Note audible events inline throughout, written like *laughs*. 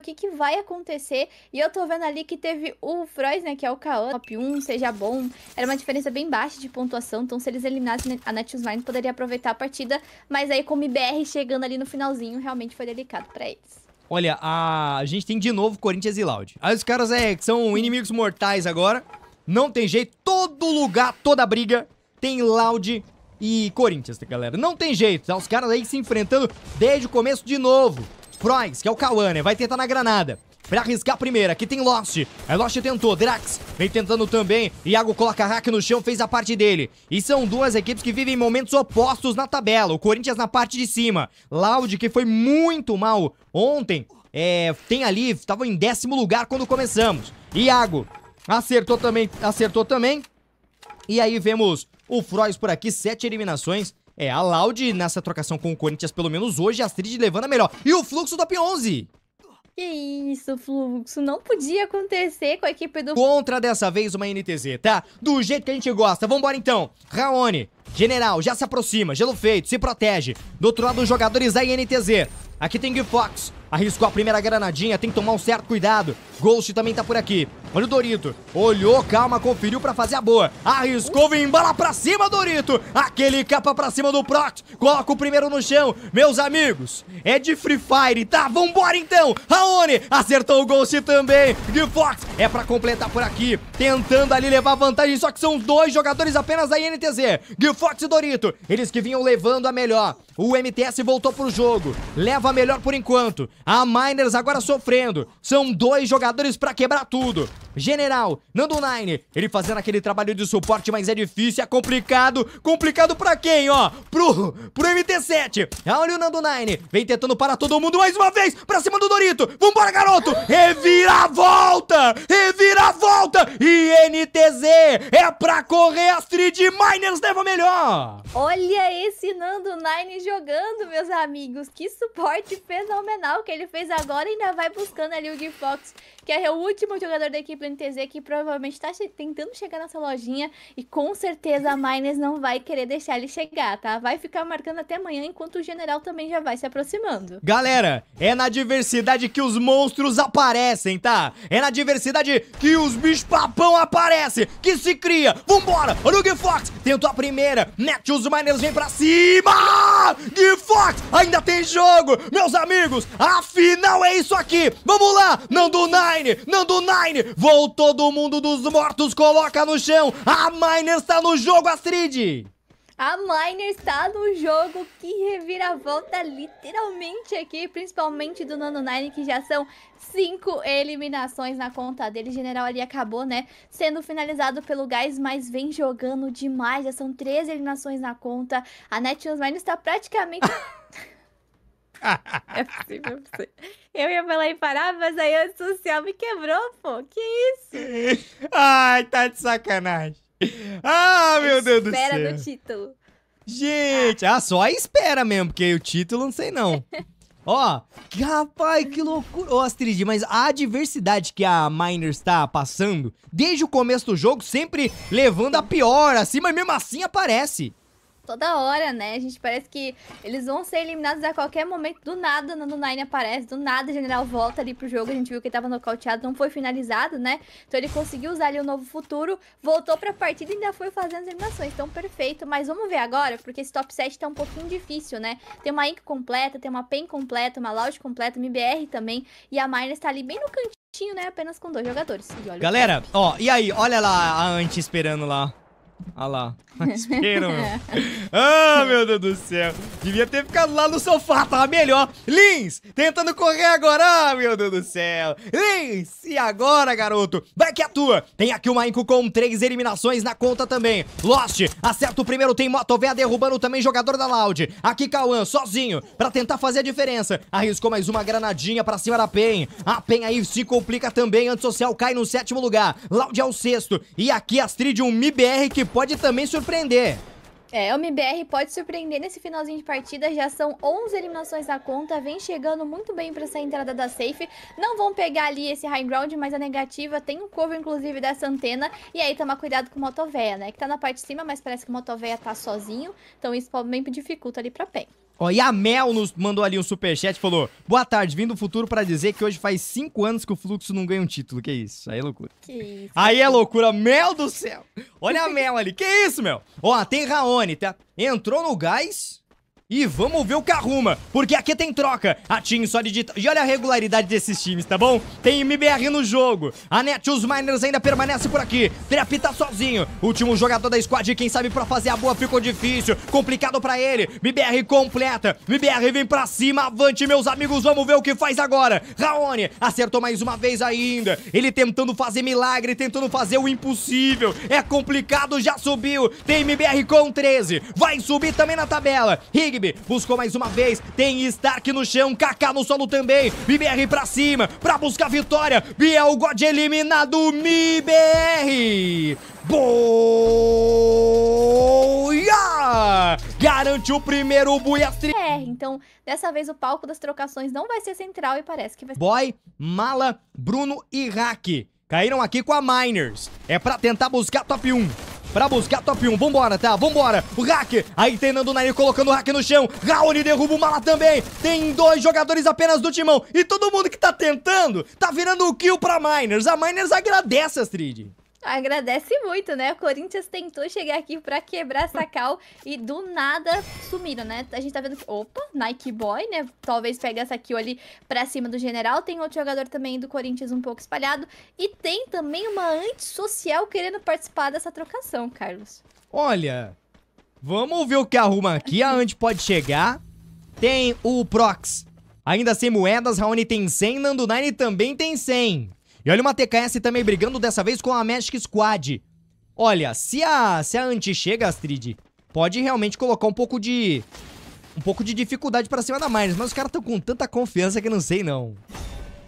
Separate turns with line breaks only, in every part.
o que, que vai acontecer. E eu tô vendo ali que teve o Frois, né, que é o KO top 1, seja bom. Era uma diferença bem baixa de pontuação, então se eles eliminassem a Natius Mind, poderia aproveitar a partida. Mas aí, como IBR chegando ali no finalzinho, realmente foi delicado para eles.
Olha, a... a... gente tem de novo Corinthians e Loud. Aí os caras é, são inimigos mortais agora. Não tem jeito. Todo lugar, toda briga tem Loud e Corinthians, galera. Não tem jeito. Tá? Os caras aí se enfrentando desde o começo de novo. Frogs, que é o Kawane né? Vai tentar na granada pra arriscar a primeira. Aqui tem Lost. É, Lost tentou. Drax vem tentando também. Iago coloca hack no chão, fez a parte dele. E são duas equipes que vivem momentos opostos na tabela. O Corinthians na parte de cima. Loud, que foi muito mal ontem, é, tem ali, estavam em décimo lugar quando começamos. Iago acertou também, acertou também. E aí vemos o Frois por aqui, sete eliminações é, a Loud nessa trocação com o Corinthians, pelo menos hoje, a Astrid levando a melhor. E o Fluxo top 11!
Que isso, Fluxo, não podia acontecer com a equipe do...
Contra dessa vez uma NTZ, tá? Do jeito que a gente gosta. Vambora então. Raoni, General, já se aproxima, gelo feito, se protege. Do outro lado, os jogadores da INTZ. Aqui tem Gui Fox, arriscou a primeira granadinha, tem que tomar um certo cuidado. Ghost também tá por aqui. Olha o Dorito, olhou, calma, conferiu pra fazer a boa. Arriscou, vem bala pra cima, Dorito. Aquele capa pra cima do Prox coloca o primeiro no chão. Meus amigos, é de Free Fire, tá? Vambora então. Raoni acertou o Ghost também. Gui Fox é pra completar por aqui, tentando ali levar vantagem, só que são dois jogadores apenas da INTZ. Gui Fox e Dorito. Eles que vinham levando a melhor. O MTS voltou pro jogo. Leva melhor por enquanto. A Miners agora sofrendo. São dois jogadores pra quebrar tudo. General, Nando Nine, ele fazendo aquele trabalho de suporte, mas é difícil, é complicado. Complicado pra quem, ó? Pro, pro MT7. Ah, olha o Nando Nine, vem tentando parar todo mundo mais uma vez, pra cima do Dorito. Vambora, garoto! revira Reviravolta! Reviravolta! E NTZ é pra correr, a 3 Miners leva melhor.
Olha esse Nando Nine jogando jogando, meus amigos. Que suporte fenomenal que ele fez agora. Ainda vai buscando ali o Gearbox Kerr é o último jogador da equipe do NTZ que provavelmente está tentando chegar nessa lojinha e com certeza a Miners não vai querer deixar ele chegar, tá? Vai ficar marcando até amanhã enquanto o General também já vai se aproximando.
Galera, é na diversidade que os monstros aparecem, tá? É na diversidade que os bichos papão aparecem, que se cria. Vambora! Olha o Gui Fox, tentou a primeira, mete os Miners, vem pra cima! Gui Fox, ainda tem jogo! Meus amigos, afinal é isso aqui! Vamos lá! não do Night. Nine, Nando Nine, voltou do mundo dos mortos, coloca no chão. A Miner está no jogo, Astrid.
A Miner está no jogo, que reviravolta literalmente aqui, principalmente do Nando Nine, que já são cinco eliminações na conta dele. General ali acabou, né, sendo finalizado pelo Gás, mas vem jogando demais, já são três eliminações na conta. A Netshoes Miner está praticamente... *laughs* *laughs* É possível, é possível. Eu ia falar em parar, mas aí o social me quebrou, pô. Que isso? Ai, tá de sacanagem. Ah,
meu a Deus do céu. Espera do título. Gente, ah. ah, só a espera mesmo, porque o título não sei não. *laughs* Ó, oh, rapaz, que loucura. Ô, Astrid, mas a adversidade que a Miner está passando, desde o começo do jogo, sempre levando a pior, assim, mas mesmo assim aparece
toda hora, né? A gente parece que eles vão ser eliminados a qualquer momento. Do nada, Nando Nine aparece, do nada o General volta ali pro jogo. A gente viu que ele tava nocauteado, não foi finalizado, né? Então ele conseguiu usar ali o novo futuro, voltou pra partida e ainda foi fazendo as eliminações. Então, perfeito. Mas vamos ver agora, porque esse top 7 tá um pouquinho difícil, né? Tem uma Ink completa, tem uma PEN completa, uma Loud completa, uma MBR também. E a Miners tá ali bem no cantinho, né? Apenas com dois jogadores. Galera,
ó, e aí? Olha lá a Ant esperando lá. Olha ah lá. Espera, *laughs* meu. Ah, meu Deus do céu. Devia ter ficado lá no sofá, tava melhor. Lins, tentando correr agora. Ah, meu Deus do céu. Lins, e agora, garoto? Vai que atua. É tem aqui o Mainco com três eliminações na conta também. Lost, acerta o primeiro, tem Motovéia derrubando também jogador da Loud. Aqui Cauã, sozinho, pra tentar fazer a diferença. Arriscou mais uma granadinha pra cima da Pen. A Pen aí se complica também. Antissocial cai no sétimo lugar. Loud é o sexto. E aqui Astrid, um MIBR que pode também surpreender.
É, o MBR pode surpreender nesse finalzinho de partida, já são 11 eliminações da conta, vem chegando muito bem para essa entrada da safe, não vão pegar ali esse high ground, mas a negativa tem um cover inclusive dessa antena, e aí toma cuidado com o Motoveia, né, que tá na parte de cima, mas parece que o Motoveia tá sozinho, então isso também dificulta ali pra PEN.
Ó, e a Mel nos mandou ali um superchat falou: Boa tarde, vim do futuro para dizer que hoje faz cinco anos que o Fluxo não ganha um título. Que isso? Aí é loucura. Que isso? Aí é loucura, Mel do céu! Olha a Mel ali. Que isso, Mel? Ó, tem Raoni, tá? Entrou no gás, e vamos ver o que arruma, porque aqui tem troca. A Team só de E olha a regularidade desses times, tá bom? Tem MBR no jogo. A Net os Miners ainda permanece por aqui. Trap tá sozinho. Último jogador da squad, quem sabe pra fazer a boa ficou difícil. Complicado pra ele. MBR completa. MBR vem pra cima, avante, meus amigos. Vamos ver o que faz agora. Raoni acertou mais uma vez ainda. Ele tentando fazer milagre, tentando fazer o impossível. É complicado, já subiu. Tem MBR com 13. Vai subir também na tabela. Rig Buscou mais uma vez. Tem Stark no chão. Kaká no solo também. MBR pra cima. Pra buscar vitória. Biel é God eliminado. MBR Boia! Garante o primeiro Buiatri. É, então
dessa vez o palco das trocações não vai ser central e parece que vai ser...
Boy, Mala, Bruno e Hack caíram aqui com a Miners. É pra tentar buscar top 1 pra buscar top 1. Vambora, tá? Vambora. O hack. Aí treinando o Nair, colocando o hack no chão. Raoni derruba o Mala também. Tem dois jogadores apenas do timão. E todo mundo que tá tentando tá virando o kill pra Miners. A Miners agradece,
Astrid. Agradece muito, né? O Corinthians tentou chegar aqui pra quebrar essa cal e do nada sumiram, né? A gente tá vendo que... Opa, Nike Boy, né? Talvez pegue essa kill ali pra cima do general. Tem outro jogador também do Corinthians um pouco espalhado. E tem também uma antissocial querendo participar dessa trocação, Carlos.
Olha, vamos ver o que arruma aqui. A Andy pode chegar. Tem o Prox. Ainda sem moedas, Raoni tem 100, Nando Nine também tem 100. E olha uma TKS também brigando dessa vez com a Magic Squad. Olha, se a, se a anti chega, Astrid, pode realmente colocar um pouco de... Um pouco de dificuldade pra cima da Miners, mas os caras estão com tanta confiança que não sei não.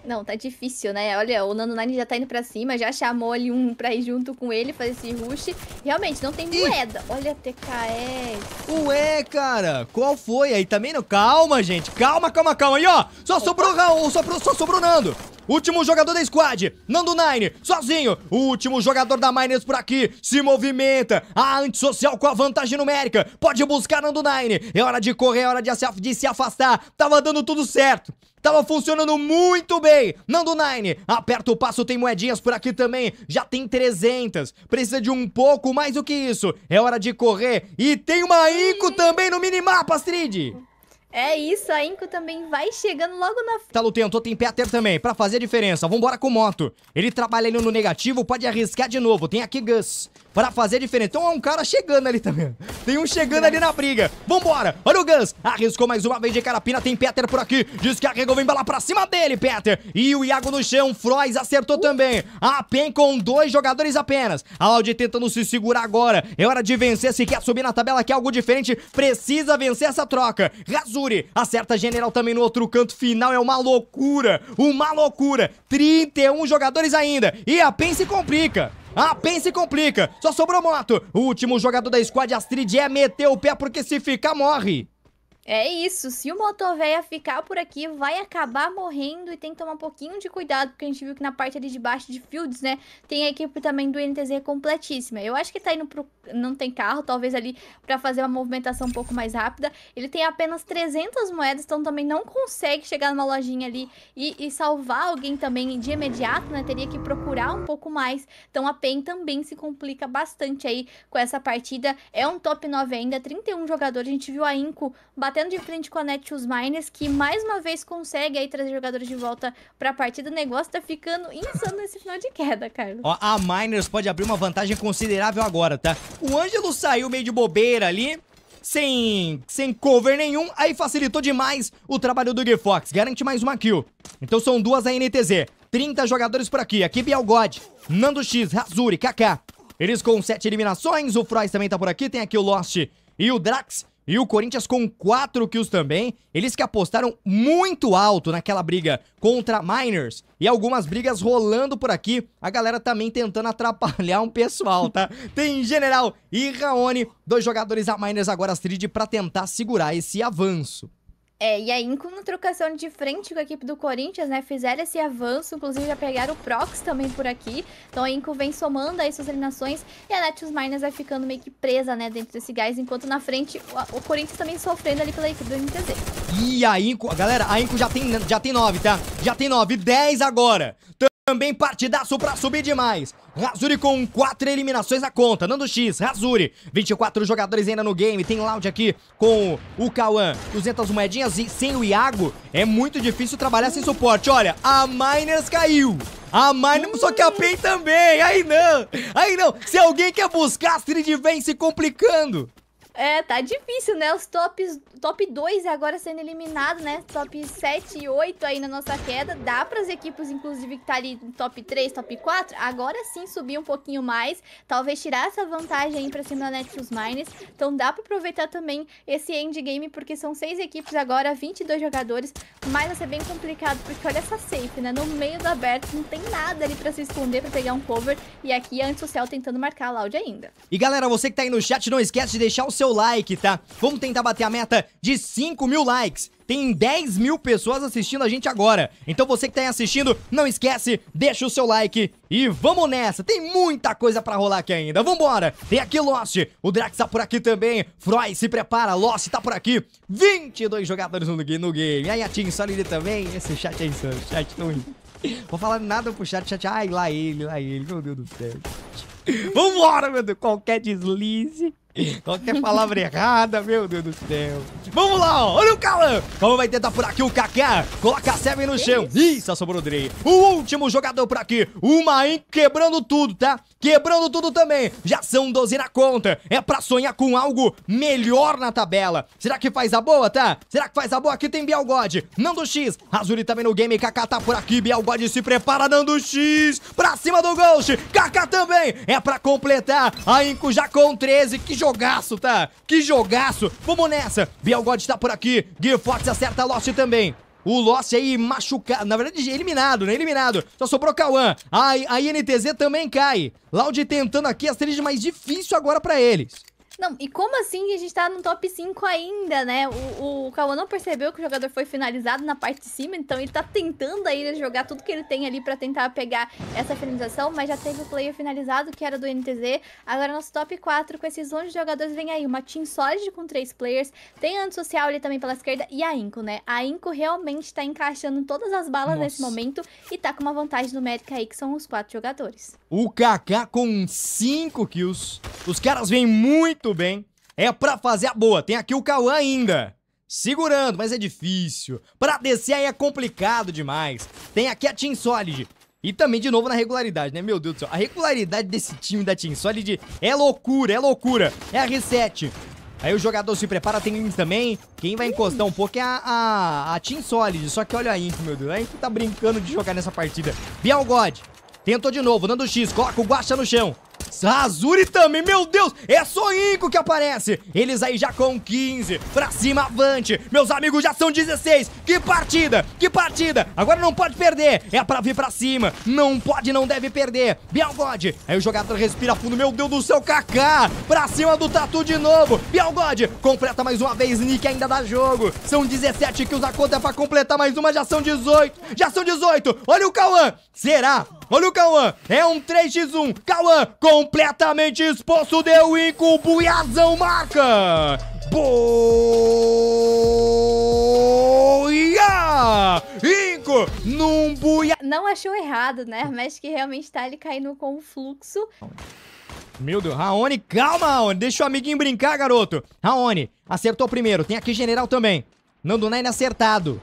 Não, tá difícil, né? Olha, o Nano Nani já tá indo pra cima, já chamou ali um pra ir junto com ele, fazer esse rush. Realmente, não tem Ih. moeda. Olha a TKS.
Ué, cara, qual foi? Aí também não... Calma, gente, calma, calma, calma. Aí, ó, só Opa. sobrou o só sobrou, só sobrou o Nando. Último jogador da squad. Nando Nine, sozinho. O último jogador da Miners por aqui. Se movimenta. A antissocial com a vantagem numérica. Pode buscar Nando Nine. É hora de correr, é hora de se, de se afastar. Tava dando tudo certo. Tava funcionando muito bem. Nando Nine, aperta o passo, tem moedinhas por aqui também. Já tem 300. Precisa de um pouco mais do que isso. É hora de correr. E tem uma Ico também no minimapa, Astrid.
É isso, a Inco também vai chegando logo na frente.
Tá, lutando, tem Peter também, pra fazer a diferença. Vambora com moto. Ele trabalha ali no negativo, pode arriscar de novo. Tem aqui Gus, pra fazer a diferença. Então é um cara chegando ali também. Tem um chegando ali na briga. Vambora, olha o Gus. Arriscou mais uma vez de carapina, tem Peter por aqui. Descarregou, vem bala pra cima dele, Peter. E o Iago no chão, Frois acertou também. A PEN com dois jogadores apenas. A Audi tentando se segurar agora. É hora de vencer, se quer subir na tabela, quer é algo diferente. Precisa vencer essa troca. Razão Yuri. Acerta General também no outro canto final. É uma loucura. Uma loucura. 31 jogadores ainda. E a PEN se complica. A PEN se complica. Só sobrou moto. O último jogador da squad Astrid é meter o pé porque se ficar morre.
É isso, se o motor véia ficar por aqui, vai acabar morrendo e tem que tomar um pouquinho de cuidado, porque a gente viu que na parte ali de baixo de Fields, né, tem a equipe também do NTZ completíssima. Eu acho que tá indo pro... não tem carro, talvez ali pra fazer uma movimentação um pouco mais rápida. Ele tem apenas 300 moedas, então também não consegue chegar numa lojinha ali e, e salvar alguém também de imediato, né, teria que procurar um pouco mais. Então a PEN também se complica bastante aí com essa partida. É um top 9 ainda, 31 jogadores, a gente viu a Inco batendo batendo de frente com a Netshoes Miners, que mais uma vez consegue aí trazer jogadores de volta para a partida. O negócio tá ficando insano nesse final de queda, Carlos. Ó,
a Miners pode abrir uma vantagem considerável agora, tá? O Ângelo saiu meio de bobeira ali, sem, sem cover nenhum, aí facilitou demais o trabalho do Gefox, garante mais uma kill. Então são duas a NTZ, 30 jogadores por aqui, aqui Bielgod, Nando X, Razuri, Kaká. Eles com 7 eliminações, o Froz também tá por aqui, tem aqui o Lost e o Drax. E o Corinthians com quatro kills também. Eles que apostaram muito alto naquela briga contra Miners. E algumas brigas rolando por aqui. A galera tá também tentando atrapalhar um pessoal, tá? *laughs* Tem General e Raoni, dois jogadores a Miners agora, Astrid, para tentar segurar esse avanço.
É, e aí, com trocação de frente com a equipe do Corinthians, né, fizeram esse avanço, inclusive já pegaram o Prox também por aqui. Então a Inco vem somando aí suas eliminações e a Natius Miners vai ficando meio que presa, né, dentro desse gás, enquanto na frente o, o Corinthians também sofrendo ali pela equipe do MTZ.
E a Inco, galera, a Inco já tem, já tem nove, tá? Já tem nove, dez agora. Também partidaço pra subir demais. Razuri com 4 eliminações na conta. Nando X, Razuri. 24 jogadores ainda no game. Tem Loud aqui com o Cauã. 200 moedinhas e sem o Iago. É muito difícil trabalhar sem suporte. Olha, a Miners caiu. A Miners, só que a PEN também. Aí não. Aí não. Se alguém quer buscar, a Astrid vem se complicando.
É, tá difícil, né? Os tops, top 2 agora sendo eliminado, né? Top 7 e 8 aí na nossa queda. Dá para as equipes, inclusive, que tá ali top 3, top 4, agora sim subir um pouquinho mais. Talvez tirar essa vantagem aí pra cima da Netflix Miners. Então dá para aproveitar também esse endgame, porque são seis equipes agora, 22 jogadores. Mas vai ser bem complicado, porque olha essa safe, né? No meio do aberto, não tem nada ali para se esconder, para pegar um cover. E aqui o céu tentando marcar a Loud ainda.
E galera, você que tá aí no chat, não esquece de deixar o seu seu like, tá? Vamos tentar bater a meta de 5 mil likes. Tem 10 mil pessoas assistindo a gente agora. Então você que tá aí assistindo, não esquece, deixa o seu like e vamos nessa. Tem muita coisa pra rolar aqui ainda. Vambora! Tem aqui Lost, o Drax tá por aqui também. Froy, se prepara, Lost tá por aqui. 22 jogadores no, no game. Aí a Team Solid também. Esse chat é insano, chat ruim. Vou falar nada pro chat, chat. Ai, lá ele, lá ele. Meu Deus do céu. Vambora, meu Deus. Qualquer deslize. Qualquer palavra errada, meu Deus do céu. Vamos lá, ó. olha o Calan. Como vai tentar por aqui o Kaká. Coloca a Seven no chão. Isso, sobrou o Drey. O último jogador por aqui. O Maim quebrando tudo, tá? quebrando tudo também. Já são 12 na conta. É pra sonhar com algo melhor na tabela. Será que faz a boa, tá? Será que faz a boa? Aqui tem Bielgod. Nando X. Azuri também no game. Kaká tá por aqui. Bielgod se prepara. Nando X. Pra cima do Ghost. Kaká também. É pra completar. A Inco já com 13. Que jogaço, tá? Que jogaço. Vamos nessa. Bielgod está por aqui. Gui Fox acerta a Lost também. O Loss aí machucado, na verdade eliminado, né? Eliminado. Só sobrou Cauã. A, a INTZ também cai. Loud tentando aqui a series mais difícil agora pra eles.
Não, e como assim a gente tá no top 5 ainda, né? O, o Kawan não percebeu que o jogador foi finalizado na parte de cima, então ele tá tentando aí jogar tudo que ele tem ali pra tentar pegar essa finalização, mas já teve o player finalizado, que era do NTZ. Agora nosso top 4 com esses 11 jogadores vem aí uma team sólida com 3 players, tem a Antisocial ali também pela esquerda e a Inco, né? A Inco realmente tá encaixando todas as balas Nossa. nesse momento e tá com uma vantagem numérica aí, que são os 4 jogadores.
O KK com 5 kills os caras vêm muito bem. É pra fazer a boa. Tem aqui o Cauã ainda. Segurando, mas é difícil. Pra descer aí é complicado demais. Tem aqui a Team Solid. E também, de novo, na regularidade, né? Meu Deus do céu. A regularidade desse time da Team Solid é loucura, é loucura. É a reset. Aí o jogador se prepara, tem também. Quem vai encostar um pouco é a, a, a Team Solid. Só que olha a Inf, meu Deus. A Inf tá brincando de jogar nessa partida. Bial God. Tentou de novo, dando X. Coloca o Guaxa no chão. Azuri também, meu Deus, é só Inco que aparece. Eles aí já com 15, pra cima, avante. Meus amigos já são 16, que partida, que partida. Agora não pode perder, é pra vir pra cima. Não pode, não deve perder. Bialgod, aí o jogador respira fundo, meu Deus do céu, Kaká. Pra cima do Tatu de novo. Bialgod, completa mais uma vez, Nick ainda dá jogo. São 17 que usa conta é pra completar mais uma, já são 18. Já são 18, olha o Cauã. Será? Olha o Cauã. É um 3x1. Cauã completamente exposto. Deu incubo e Azão marca. Boia! Inco
num buia... Não achou errado, né? Mas que realmente tá ele caindo com o fluxo.
Meu Deus, Raoni, calma, Raoni. Deixa o amiguinho brincar, garoto. Raoni, acertou primeiro. Tem aqui general também. Nando Nain acertado.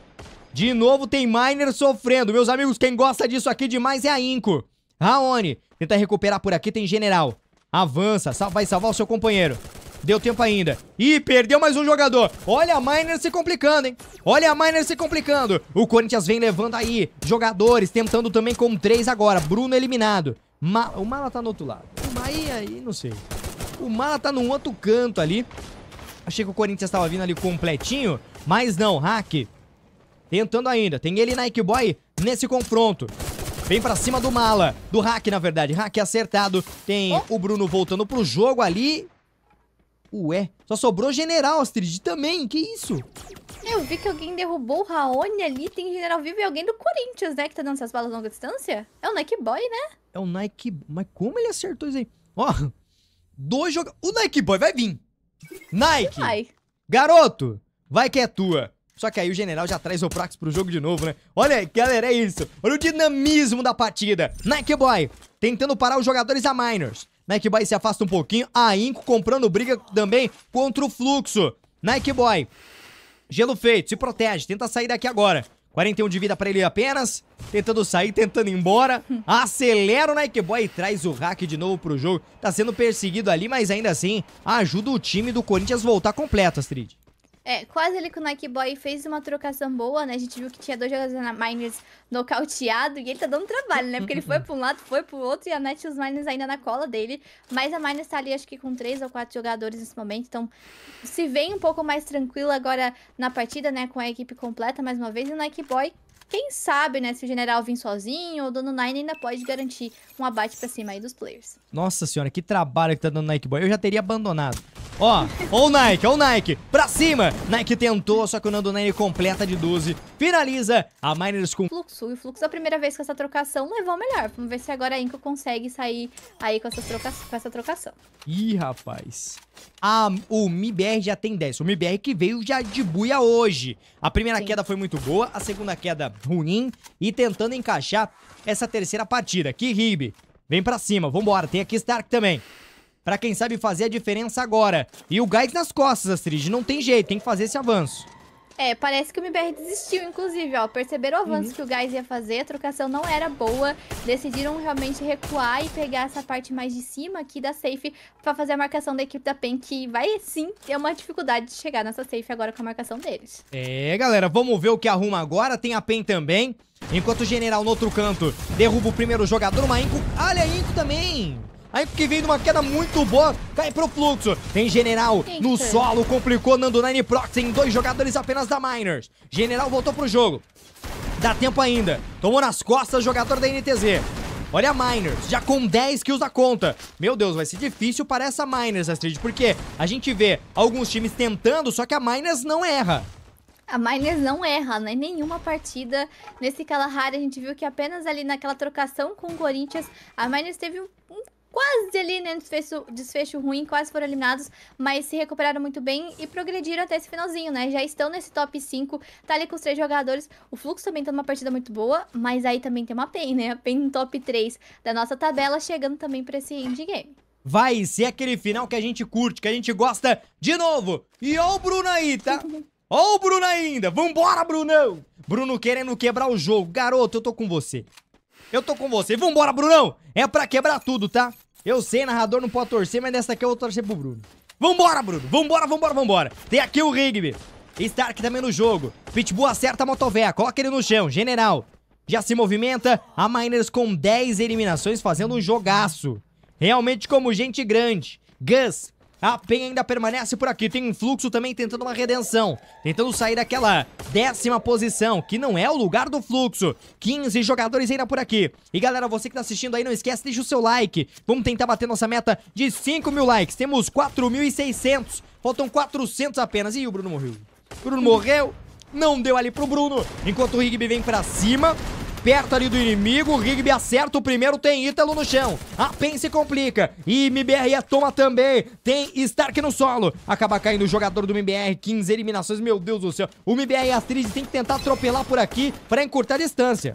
De novo tem miner sofrendo. Meus amigos, quem gosta disso aqui demais é a Inco. Raoni, tenta recuperar por aqui, tem general. Avança, vai salvar o seu companheiro. Deu tempo ainda. Ih, perdeu mais um jogador. Olha a Miner se complicando, hein? Olha a Miner se complicando. O Corinthians vem levando aí. Jogadores tentando também com três agora. Bruno eliminado. Ma o Mala tá no outro lado. O Maia aí, não sei. O Mala tá num outro canto ali. Achei que o Corinthians tava vindo ali completinho, mas não. Hack Tentando ainda. Tem ele e Nike Boy nesse confronto. Vem pra cima do Mala. Do Hack, na verdade. Hack acertado. Tem oh. o Bruno voltando pro jogo ali. Ué, só sobrou General, Astrid, também. Que isso?
Eu vi que alguém derrubou o Raoni ali. Tem General vivo e alguém do Corinthians, né? Que tá dando essas balas longa distância. É o Nike Boy, né?
É o Nike... Mas como ele acertou isso aí? Ó, oh, dois jogadores... O Nike Boy vai vir. Nike! Vai. Garoto, vai que é tua. Só que aí o general já traz o Prax pro jogo de novo, né? Olha aí, galera, é isso. Olha o dinamismo da partida. Nike Boy tentando parar os jogadores a Miners. Nike Boy se afasta um pouquinho. A Inco comprando briga também contra o Fluxo. Nike Boy. Gelo feito, se protege, tenta sair daqui agora. 41 de vida pra ele apenas. Tentando sair, tentando ir embora. *laughs* Acelera o Nike Boy e traz o hack de novo pro jogo. Tá sendo perseguido ali, mas ainda assim ajuda o time do Corinthians voltar completo, Astrid.
É, quase ali com o Nike Boy fez uma trocação boa, né? A gente viu que tinha dois jogadores na Miners nocauteado e ele tá dando trabalho, né? Porque ele foi pra um lado, foi pro outro e a Net os Miners ainda na cola dele. Mas a Miners tá ali, acho que com três ou quatro jogadores nesse momento, então se vem um pouco mais tranquila agora na partida, né? Com a equipe completa mais uma vez e o Nike Boy quem sabe, né, se o general vir sozinho, o Dono Nine ainda pode garantir um abate pra cima aí dos players.
Nossa senhora, que trabalho que tá dando Nike Boy. Eu já teria abandonado. Ó, ó o Nike, ó o Nike, pra cima! Nike tentou, só que o Nando Nine completa de 12, finaliza a Miners com...
Fluxo, e o Fluxo a primeira vez com essa trocação levou melhor. Vamos ver se agora a Inco consegue sair aí com, essa troca... com essa trocação.
Ih, rapaz a, o MIBR já tem 10. O MIBR que veio já de buia hoje. A primeira Sim. queda foi muito boa, a segunda queda ruim. E tentando encaixar essa terceira partida. Que Ribe, vem pra cima, vambora. Tem aqui Stark também. Pra quem sabe fazer a diferença agora. E o Gás nas costas, Astrid. Não tem jeito, tem que fazer esse avanço.
É, parece que o MBR desistiu, inclusive, ó. Perceberam o avanço uhum. que o Gás ia fazer, a trocação não era boa. Decidiram realmente recuar e pegar essa parte mais de cima aqui da safe pra fazer a marcação da equipe da PEN, que vai sim ter uma dificuldade de chegar nessa safe agora com a marcação deles.
É, galera, vamos ver o que arruma agora. Tem a PEN também. Enquanto o General no outro canto derruba o primeiro jogador, uma Inco... Olha a Inco também! Aí porque vem de uma queda muito boa, cai pro fluxo. Tem General Eita. no solo, complicou Nando Nine Prox em dois jogadores apenas da Miners. General voltou pro jogo. Dá tempo ainda. Tomou nas costas jogador da NTZ. Olha a Miners, já com 10 kills da conta. Meu Deus, vai ser difícil para essa Miners, Astrid, porque a gente vê alguns times tentando, só que a Miners não erra.
A Miners não erra, né? Nenhuma partida. Nesse Kalahari, a gente viu que apenas ali naquela trocação com o Corinthians, a Miners teve um quase ali, né? Desfecho, desfecho ruim, quase foram eliminados, mas se recuperaram muito bem e progrediram até esse finalzinho, né? Já estão nesse top 5, tá ali com os três jogadores. O Fluxo também tá numa partida muito boa, mas aí também tem uma PEN, né? A PEN no top 3 da nossa tabela, chegando também pra esse endgame.
Vai ser aquele final que a gente curte, que a gente gosta de novo. E ó o Bruno aí, tá? ó *laughs* o Bruno ainda. Vambora, Brunão! Bruno querendo quebrar o jogo. Garoto, eu tô com você. Eu tô com você. Vambora, Brunão. É pra quebrar tudo, tá? Eu sei, narrador não pode torcer, mas nessa aqui eu vou torcer pro Bruno. Vambora, Bruno. Vambora, vambora, vambora. Tem aqui o Rigby. Stark também no jogo. Pitbull acerta a motoveia, Coloca ele no chão. General. Já se movimenta. A Miners com 10 eliminações fazendo um jogaço. Realmente como gente grande. Gus a PEN ainda permanece por aqui. Tem um fluxo também tentando uma redenção. Tentando sair daquela décima posição, que não é o lugar do fluxo. 15 jogadores ainda por aqui. E galera, você que tá assistindo aí, não esquece, deixa o seu like. Vamos tentar bater nossa meta de 5 mil likes. Temos 4.600. Faltam 400 apenas. E o Bruno morreu. Bruno morreu. Não deu ali pro Bruno. Enquanto o Rigby vem pra cima perto ali do inimigo. O Rigby acerta o primeiro, tem Ítalo no chão. A ah, PEN se complica. E MBR toma também. Tem Stark no solo. Acaba caindo o jogador do MBR. 15 eliminações, meu Deus do céu. O MBR e a Astrid tem que tentar atropelar por aqui para encurtar a distância.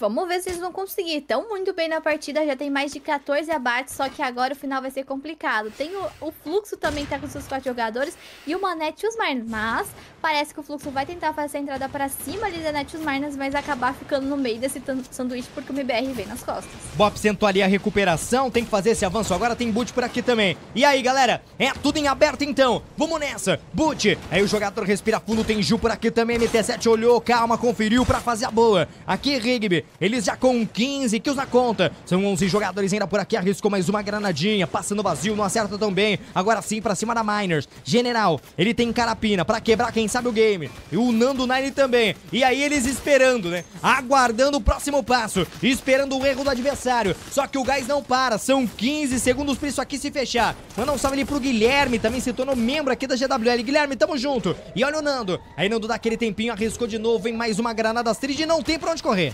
Vamos ver se eles vão conseguir. Estão muito bem na partida, já tem mais de 14 abates, só que agora o final vai ser complicado. Tem o, o Fluxo também tá com seus quatro jogadores e o Manet e os Marnas. Mas parece que o Fluxo vai tentar fazer a entrada pra cima ali da Net e os Marnas, mas acabar ficando no meio desse sanduíche porque o MBR vem nas costas.
Bop sentou ali a recuperação, tem que fazer esse avanço agora, tem boot por aqui também. E aí, galera? É tudo em aberto então. Vamos nessa. Boot. Aí o jogador respira fundo, tem Ju por aqui também. MT7 olhou, calma, conferiu pra fazer a boa. Aqui, Rigby eles já com 15 kills na conta. São 11 jogadores ainda por aqui. Arriscou mais uma granadinha. Passa no vazio, não acerta também. Agora sim pra cima da Miners. General, ele tem carapina pra quebrar quem sabe o game. E o Nando Nine também. E aí eles esperando, né? Aguardando o próximo passo. Esperando o erro do adversário. Só que o gás não para. São 15 segundos pra isso aqui se fechar. Manda um salve ali pro Guilherme. Também se tornou membro aqui da GWL. Guilherme, tamo junto. E olha o Nando. Aí Nando dá aquele tempinho, arriscou de novo. Vem mais uma granada Astrid e não tem pra onde correr.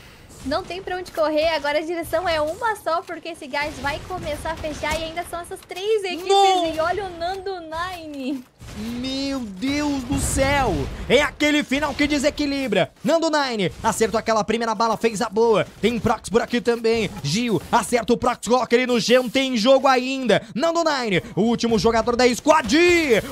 Não tem pra onde correr, agora a direção é uma só, porque esse gás vai começar a fechar e ainda são essas três equipes. Não. E olha o Nando Nine. Meu Deus do
céu! É aquele final que desequilibra. Nando Nine acertou aquela primeira bala, fez a boa. Tem Prox por aqui também. Gil acerta o Prox, coloca ele no g Tem jogo ainda. Nando Nine, o último jogador da squad.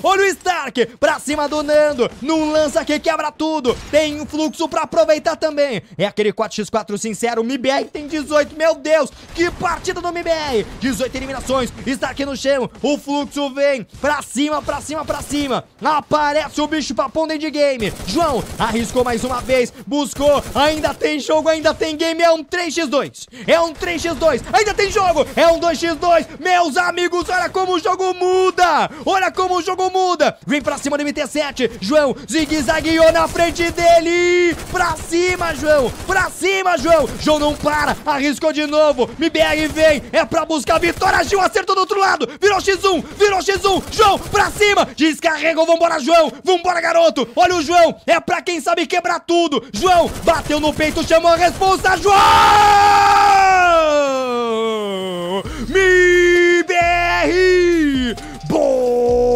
Olha o Stark pra cima do Nando. Num lança que quebra tudo. Tem um fluxo pra aproveitar também. É aquele 4x4 sincero. MBR tem 18. Meu Deus, que partida do MBR! 18 eliminações. Stark no chão. O fluxo vem pra cima, pra cima, pra cima cima. Aparece o bicho papão dentro de game. João arriscou mais uma vez. Buscou. Ainda tem jogo, ainda tem game. É um 3x2. É um 3x2. Ainda tem jogo. É um 2x2. Meus amigos, olha como o jogo muda. Olha como o jogo muda. Vem pra cima do MT7. João zigue-zagueou na frente dele. Pra cima, João. Pra cima, João. João não para. Arriscou de novo. MBR vem. É pra buscar a vitória. Gil acertou do outro lado. Virou X1. Virou X1. João pra cima. Descarga carregou, vambora, João, vambora, garoto, olha o João, é pra quem sabe quebrar tudo, João, bateu no peito, chamou a responsa, João! MIBR!
Boa!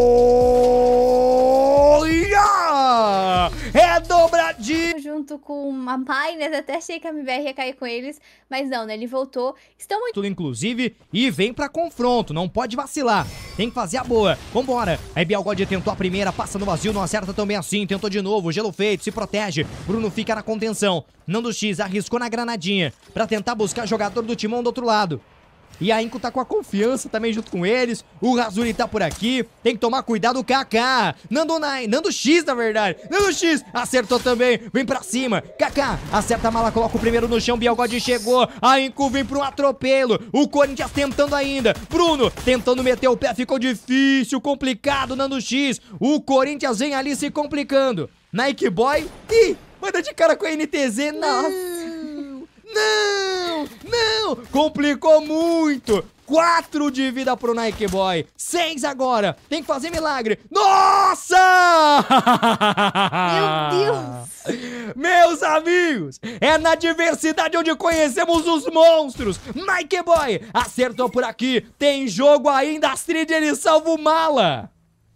é dobradinho. Junto com a Paines, até achei que a MBR ia cair com eles, mas não, né? Ele voltou. Estão muito...
Inclusive, e vem pra confronto, não pode vacilar. Tem que fazer a boa. Vambora. A Bialgod tentou a primeira, passa no vazio, não acerta também assim. Tentou de novo, gelo feito, se protege. Bruno fica na contenção. Nando X arriscou na granadinha pra tentar buscar jogador do timão do outro lado. E a Inco tá com a confiança também junto com eles. O Razuri tá por aqui. Tem que tomar cuidado o KK. Nando, Nai, Nando X, na verdade. Nando X acertou também. Vem pra cima. KK acerta a mala, coloca o primeiro no chão. Bielgod chegou. A Inco vem pro atropelo. O Corinthians tentando ainda. Bruno tentando meter o pé. Ficou difícil, complicado. Nando X. O Corinthians vem ali se complicando. Nike Boy. Ih, manda de cara com a NTZ. Nossa. Não! Não! Complicou muito! 4 de vida pro Nike Boy. 6 agora. Tem que fazer milagre. Nossa! Meu Deus! Meus amigos, é na diversidade onde conhecemos os monstros. Nike Boy acertou por aqui. Tem jogo ainda. Astrid, ele salva o mala.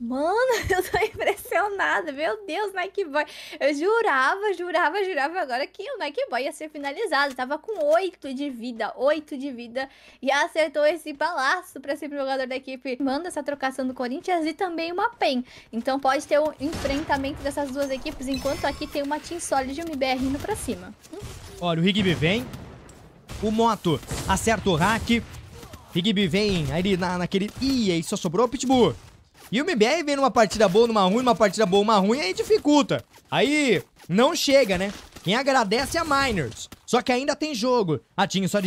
Mano, *laughs* eu tô impressionada. Meu Deus, Nike Boy. Eu jurava, jurava, jurava agora que o Nike Boy ia ser finalizado. Tava com 8 de vida, 8 de vida. E acertou esse palácio pra ser jogador da equipe. Manda essa trocação do Corinthians e também uma PEN. Então pode ter um enfrentamento dessas duas equipes, enquanto aqui tem uma Team Solid e um ibr indo pra cima. Hum?
Olha, o Rigby vem. O Moto acerta o hack. Rigby vem ali na, naquele... Ih, aí só sobrou o Pitbull. E o MBR vem numa partida boa, numa ruim, numa partida boa, uma ruim, aí dificulta. Aí não chega, né? Quem agradece é a Miners. Só que ainda tem jogo. A ah, Team só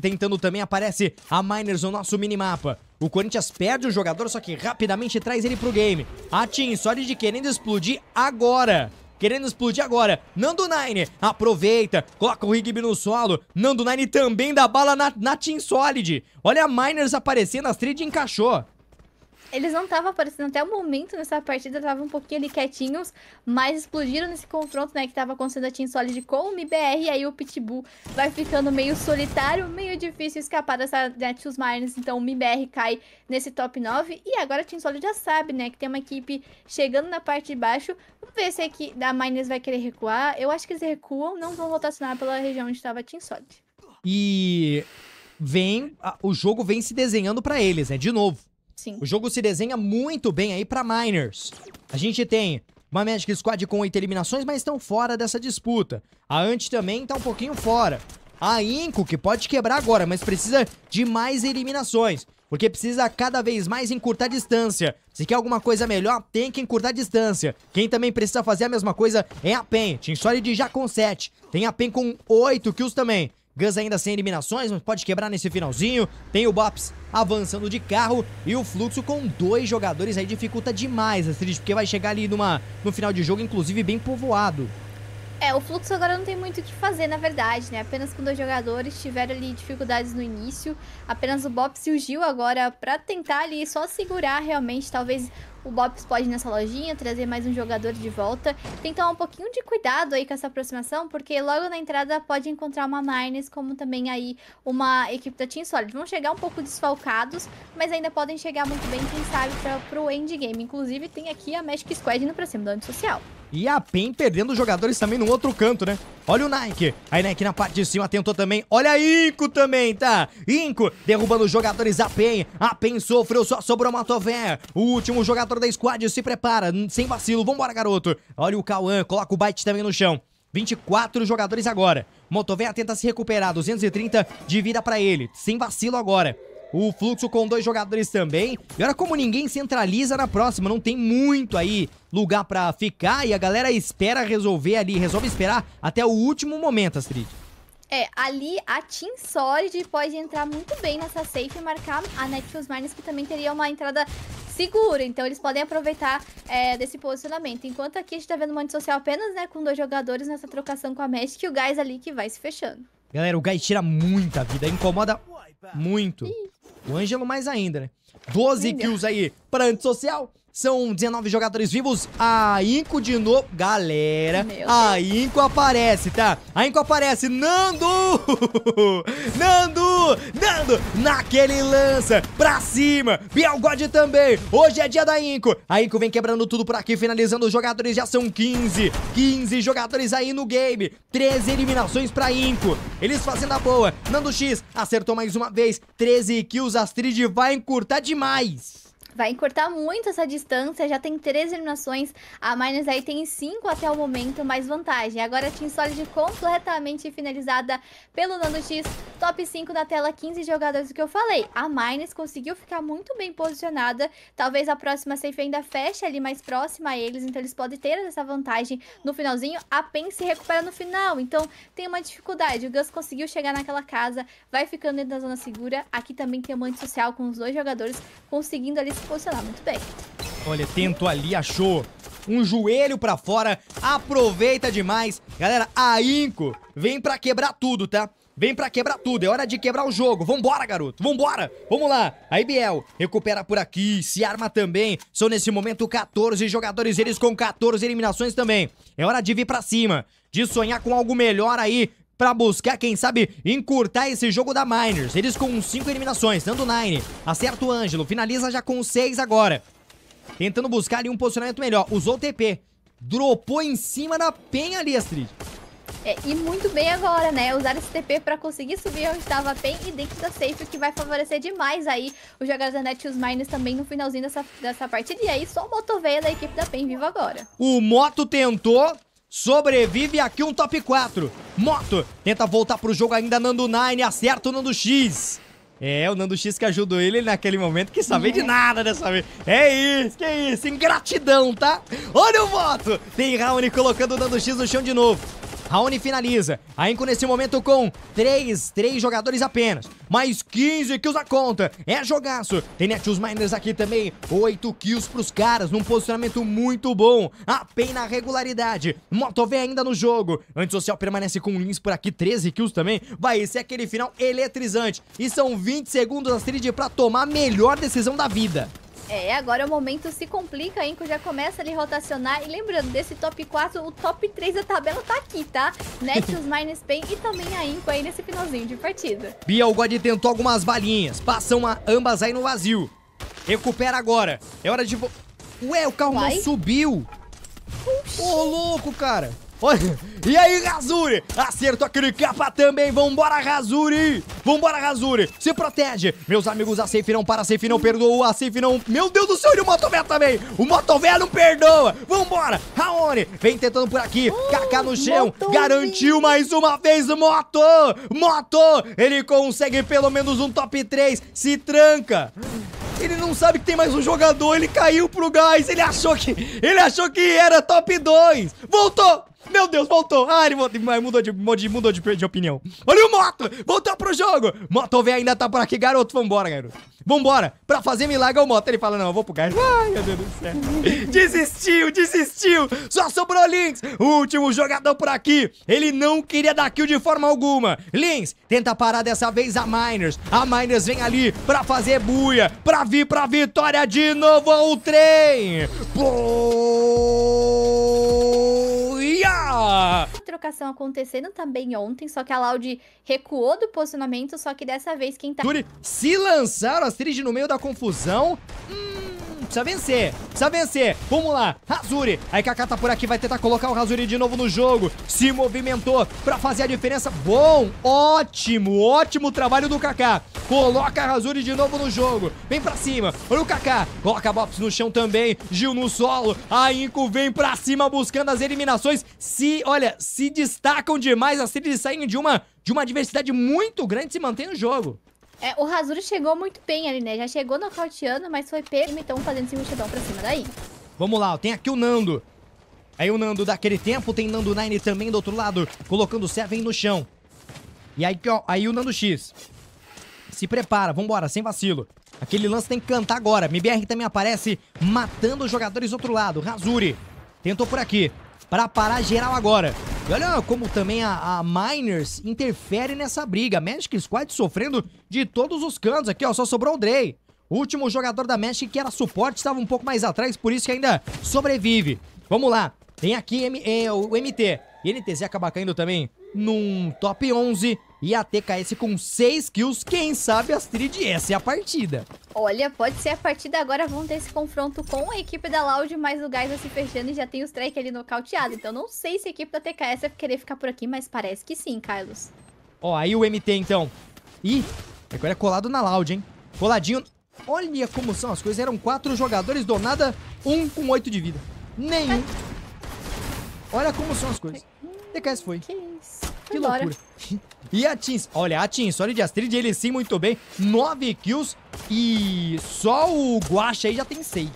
tentando também aparece a Miners no nosso minimapa. O Corinthians perde o jogador, só que rapidamente traz ele pro game. A ah, Team só de querendo explodir agora querendo explodir agora. Nando Nine aproveita, coloca o Rigby no solo. Nando Nine também dá bala na, na Team Solid. Olha a Miners aparecendo, as street encaixou
eles não estavam aparecendo até o momento nessa partida, estavam um pouquinho ali quietinhos, mas explodiram nesse confronto, né, que estava acontecendo a Team Solid com o MBR, e aí o Pitbull vai ficando meio solitário, meio difícil escapar dessa Nexus Miners, então o MBR cai nesse top 9, e agora a Team Solid já sabe, né, que tem uma equipe chegando na parte de baixo, vamos ver se a é equipe da Miners vai querer recuar, eu acho que eles recuam, não vão rotacionar pela região onde estava a Team Solid.
E vem, o jogo vem se desenhando para eles, né, de novo. Sim. O jogo se desenha muito bem aí para miners. A gente tem uma Magic Squad com 8 eliminações, mas estão fora dessa disputa. A Ant também tá um pouquinho fora. A Inco, que pode quebrar agora, mas precisa de mais eliminações. Porque precisa cada vez mais encurtar a distância. Se quer alguma coisa melhor, tem que encurtar a distância. Quem também precisa fazer a mesma coisa é a PEN. Team Solid já com 7. Tem a PEN com 8 kills também. Gus ainda sem eliminações, mas pode quebrar nesse finalzinho. Tem o Bops avançando de carro e o fluxo com dois jogadores aí dificulta demais a porque vai chegar ali numa, no final de jogo, inclusive bem povoado.
É, o fluxo agora não tem muito o que fazer, na verdade, né? Apenas com dois jogadores tiveram ali dificuldades no início. Apenas o Bops e o Gil agora para tentar ali só segurar realmente, talvez o Bobs pode ir nessa lojinha, trazer mais um jogador de volta. Tem que tomar um pouquinho de cuidado aí com essa aproximação, porque logo na entrada pode encontrar uma Marnes, como também aí uma equipe da Team Solid. Vão chegar um pouco desfalcados, mas ainda podem chegar muito bem, quem sabe, pra, pro endgame. Inclusive, tem aqui a Magic Squad indo pra cima do social.
E a PEN perdendo jogadores também no outro canto, né? Olha o Nike. A Nike na parte de cima tentou também. Olha a Inco também, tá? Inco derrubando os jogadores da PEN. A PEN sofreu, só sobrou uma Tové. O último jogador da squad se prepara. Sem vacilo. Vambora, garoto. Olha o Cauã. Coloca o Byte também no chão. 24 jogadores agora. Motoveia tenta se recuperar. 230 de vida pra ele. Sem vacilo agora. O fluxo com dois jogadores também. E olha como ninguém centraliza na próxima. Não tem muito aí lugar pra ficar. E a galera espera resolver ali. Resolve esperar até o último momento, Astrid.
É, ali a Team Solid pode entrar muito bem nessa safe e marcar a Netflix Miners, que também teria uma entrada segura. Então eles podem aproveitar é, desse posicionamento. Enquanto aqui a gente tá vendo um monte social apenas, né, com dois jogadores nessa trocação com a Magic e o gás ali que vai se fechando.
Galera, o gás tira muita vida, incomoda muito. Ih. O Ângelo mais ainda, né? 12 kills aí pra antissocial, são 19 jogadores vivos. A Inco de novo. Galera, a Inco aparece, tá? A Inco aparece. Nando! *laughs* Nando! Nando! Naquele lança. Pra cima. Biel também. Hoje é dia da Inco. A Inco vem quebrando tudo por aqui, finalizando os jogadores. Já são 15. 15 jogadores aí no game. 13 eliminações pra Inco. Eles fazendo a boa. Nando X acertou mais uma vez. 13 kills. Astrid vai encurtar demais.
Vai encurtar muito essa distância, já tem três eliminações, a Miners aí tem cinco até o momento, mais vantagem. Agora a Team Solid completamente finalizada pelo Nano X, top 5 na tela, 15 jogadores, o que eu falei. A Miners conseguiu ficar muito bem posicionada, talvez a próxima safe ainda feche ali mais próxima a eles, então eles podem ter essa vantagem no finalzinho. A PEN se recupera no final, então tem uma dificuldade. O Gus conseguiu chegar naquela casa, vai ficando dentro da zona segura. Aqui também tem um monte social com os dois jogadores, conseguindo ali se lá muito bem.
Olha, tento ali, achou. Um joelho pra fora, aproveita demais. Galera, a Inco vem pra quebrar tudo, tá? Vem pra quebrar tudo, é hora de quebrar o jogo. Vambora, garoto, vambora. Vamos lá. Aí, Biel, recupera por aqui, se arma também. São nesse momento 14 jogadores, eles com 14 eliminações também. É hora de vir pra cima, de sonhar com algo melhor aí, para buscar, quem sabe, encurtar esse jogo da Miners. Eles com 5 eliminações, dando 9. Acerta o Ângelo, finaliza já com 6 agora. Tentando buscar ali um posicionamento melhor. Usou o TP. Dropou em cima da penha ali, Astrid.
É, e muito bem agora, né? Usar esse TP para conseguir subir onde estava a PEN e dentro da safe, o que vai favorecer demais aí os jogadores da NET e os Miners também no finalzinho dessa, dessa partida. E aí só o motoveia da equipe da PEN vivo agora.
O Moto tentou, Sobrevive aqui um top 4. Moto tenta voltar pro jogo ainda Nando Nine. Acerta o Nando X. É, o Nando X que ajudou ele naquele momento, que sabe de nada dessa vez. É isso, que é isso, ingratidão, tá? Olha o moto Tem Raoni colocando o Nando X no chão de novo. Raoni finaliza. A Inco nesse momento com três, três jogadores apenas. Mais 15 kills a conta. É jogaço. Tem net Miners aqui também. Oito kills pros caras, num posicionamento muito bom. A PEN na regularidade. Motové ainda no jogo. Antissocial permanece com Lins por aqui, 13 kills também. Vai ser aquele final eletrizante. E são 20 segundos a Astrid pra tomar a melhor decisão da vida.
É, agora é o momento se complica, a Inco já começa ali rotacionar. E lembrando, desse top 4, o top 3 da tabela tá aqui, tá? Netos, *laughs* Minus Pain e também a Inco aí nesse finalzinho de partida.
Bia, o God tentou algumas balinhas, passam a ambas aí no vazio. Recupera agora. É hora de... Ué, o carro Vai? não subiu. Ô, oh, louco, cara e aí, Razuri? Acerto aquele capa também. Vambora, Razuri. Vambora, Razuri. Se protege. Meus amigos, a safe não para. A safe não perdoa. A safe não... Meu Deus do céu, e o Motové também. O Motové não perdoa. Vambora. Raoni vem tentando por aqui. Oh, Kaká no chão. Moto, Garantiu mais uma vez. o Moto. Moto. Ele consegue pelo menos um top 3. Se tranca. Ele não sabe que tem mais um jogador, ele caiu pro gás, ele achou que ele achou que era top 2. Voltou! Meu Deus, voltou. Ah, ele mudou de, mudou de, mudou de, de opinião. Olha o Moto! Voltou pro jogo! Moto velho ainda tá por aqui, garoto. Vambora, garoto. Vambora. Pra fazer milagre o Moto. Ele fala, não, eu vou pro gás. Ai,
meu Deus do céu.
Desistiu, desistiu. Só sobrou Lynx. O último jogador por aqui. Ele não queria dar kill de forma alguma. Lynx, tenta parar dessa vez a Miners. A Miners vem ali pra fazer buia. Pra vir pra vitória de novo o
trem. Pô! A Trocação acontecendo também ontem, só que a Loud recuou do posicionamento, só que dessa vez quem tá...
se lançaram a Astrid no meio da confusão... Hum precisa vencer. Precisa vencer. Vamos lá. Razuri. Aí Kaká tá por aqui, vai tentar colocar o Razuri de novo no jogo. Se movimentou pra fazer a diferença. Bom, ótimo, ótimo trabalho do Kaká. Coloca a Razuri de novo no jogo. Vem pra cima. Olha o Kaká. Coloca a Bops no chão também. Gil no solo. A Inco vem pra cima buscando as eliminações. Se, olha, se destacam demais. As assim, eles saem de uma, de uma adversidade muito grande e se mantém no jogo.
É, o Razuri chegou muito bem ali, né? Já chegou nocauteando, mas foi pego, então fazendo esse mexidão pra cima daí.
Vamos lá, tem aqui o Nando. Aí o Nando daquele tempo, tem Nando Nine também do outro lado, colocando o Seven no chão. E aí, ó, aí o Nando X. Se prepara, vambora, sem vacilo. Aquele lance tem que cantar agora. MBR também aparece matando os jogadores do outro lado. Razuri tentou por aqui para parar geral agora. E olha como também a, a, Miners interfere nessa briga. Magic Squad sofrendo de todos os cantos aqui, ó. Só sobrou o Dre. último jogador da Magic que era suporte estava um pouco mais atrás, por isso que ainda sobrevive. Vamos lá. Tem aqui M é, o MT. E NTZ acaba caindo também num top 11 e a TKS com 6 kills, quem sabe Astrid essa é a partida.
Olha, pode ser a partida agora, vão ter esse confronto com a equipe da Loud, mas o Geyser tá se fechando e já tem o Strike ali nocauteado, então não sei se a equipe da TKS vai querer ficar por aqui, mas parece que sim, Carlos.
Ó, aí o MT então. Ih, agora é colado na Loud, hein? Coladinho. Olha como são as coisas, eram 4 jogadores do nada, um com 8 de vida. Nenhum. Olha como são as coisas. TKS foi. Que isso? Que loucura. E a Teams, olha, a só olha de Astrid, ele sim muito bem, 9 kills e só o Guacha aí já tem 6.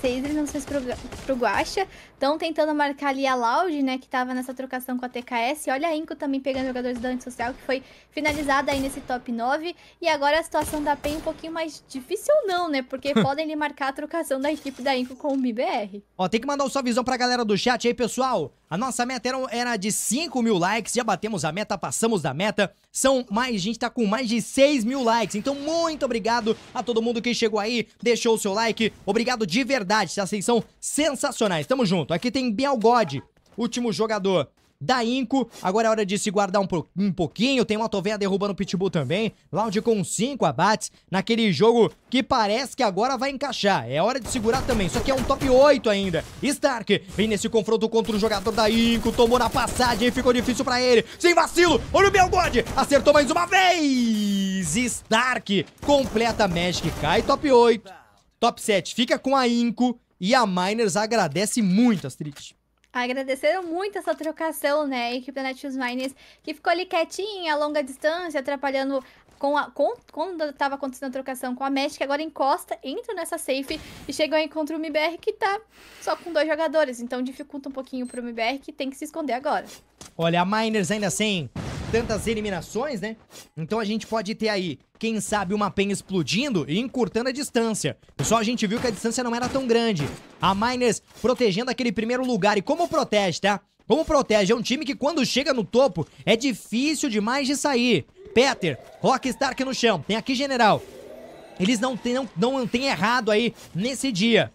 6 ele não fez pro, pro Guacha, Estão tentando marcar ali a Loud, né, que estava nessa trocação com a TKS. Olha a Inco também pegando jogadores da Antissocial, que foi finalizada aí nesse top 9. E agora a situação da PEN um pouquinho mais difícil não, né? Porque *laughs* podem lhe marcar a trocação da equipe da Inco com o BBR.
Ó, tem que mandar sua visão pra galera do chat aí, pessoal. A nossa meta era, era de 5 mil likes, já batemos a meta, passamos da meta. São mais, a gente tá com mais de 6 mil likes. Então, muito obrigado a todo mundo que chegou aí, deixou o seu like. Obrigado de verdade, vocês são sensacionais. Tamo junto ponto. Aqui tem Bielgode, último jogador da Inco. Agora é hora de se guardar um, po um pouquinho. Tem uma Toveia derrubando o Pitbull também. Lounge com 5 abates naquele jogo que parece que agora vai encaixar. É hora de segurar também. Só que é um top 8 ainda. Stark vem nesse confronto contra o jogador da Inco. Tomou na passagem. e Ficou difícil pra ele. Sem vacilo. Olha o Belgod. Acertou mais uma vez. Stark completa Magic. Cai top 8. Top 7 fica com a Inco. E a Miners agradece muito, Astrid.
Agradeceram muito essa trocação, né? A equipe da Netshoes Miners, que ficou ali quietinha, a longa distância, atrapalhando com a, com, quando estava acontecendo a trocação com a Mesh, que agora encosta, entra nessa safe e chega ao encontro o MBR, que tá só com dois jogadores. Então dificulta um pouquinho pro MBR, que tem que se esconder agora.
Olha, a Miners ainda sem tantas eliminações, né? Então a gente pode ter aí, quem sabe, uma PEN explodindo e encurtando a distância. Só a gente viu que a distância não era tão grande. A Miners protegendo aquele primeiro lugar. E como protege, tá? Como protege? É um time que quando chega no topo é difícil demais de sair. Peter, aqui no chão. Tem aqui General. Eles não têm, não, não tem errado aí nesse dia.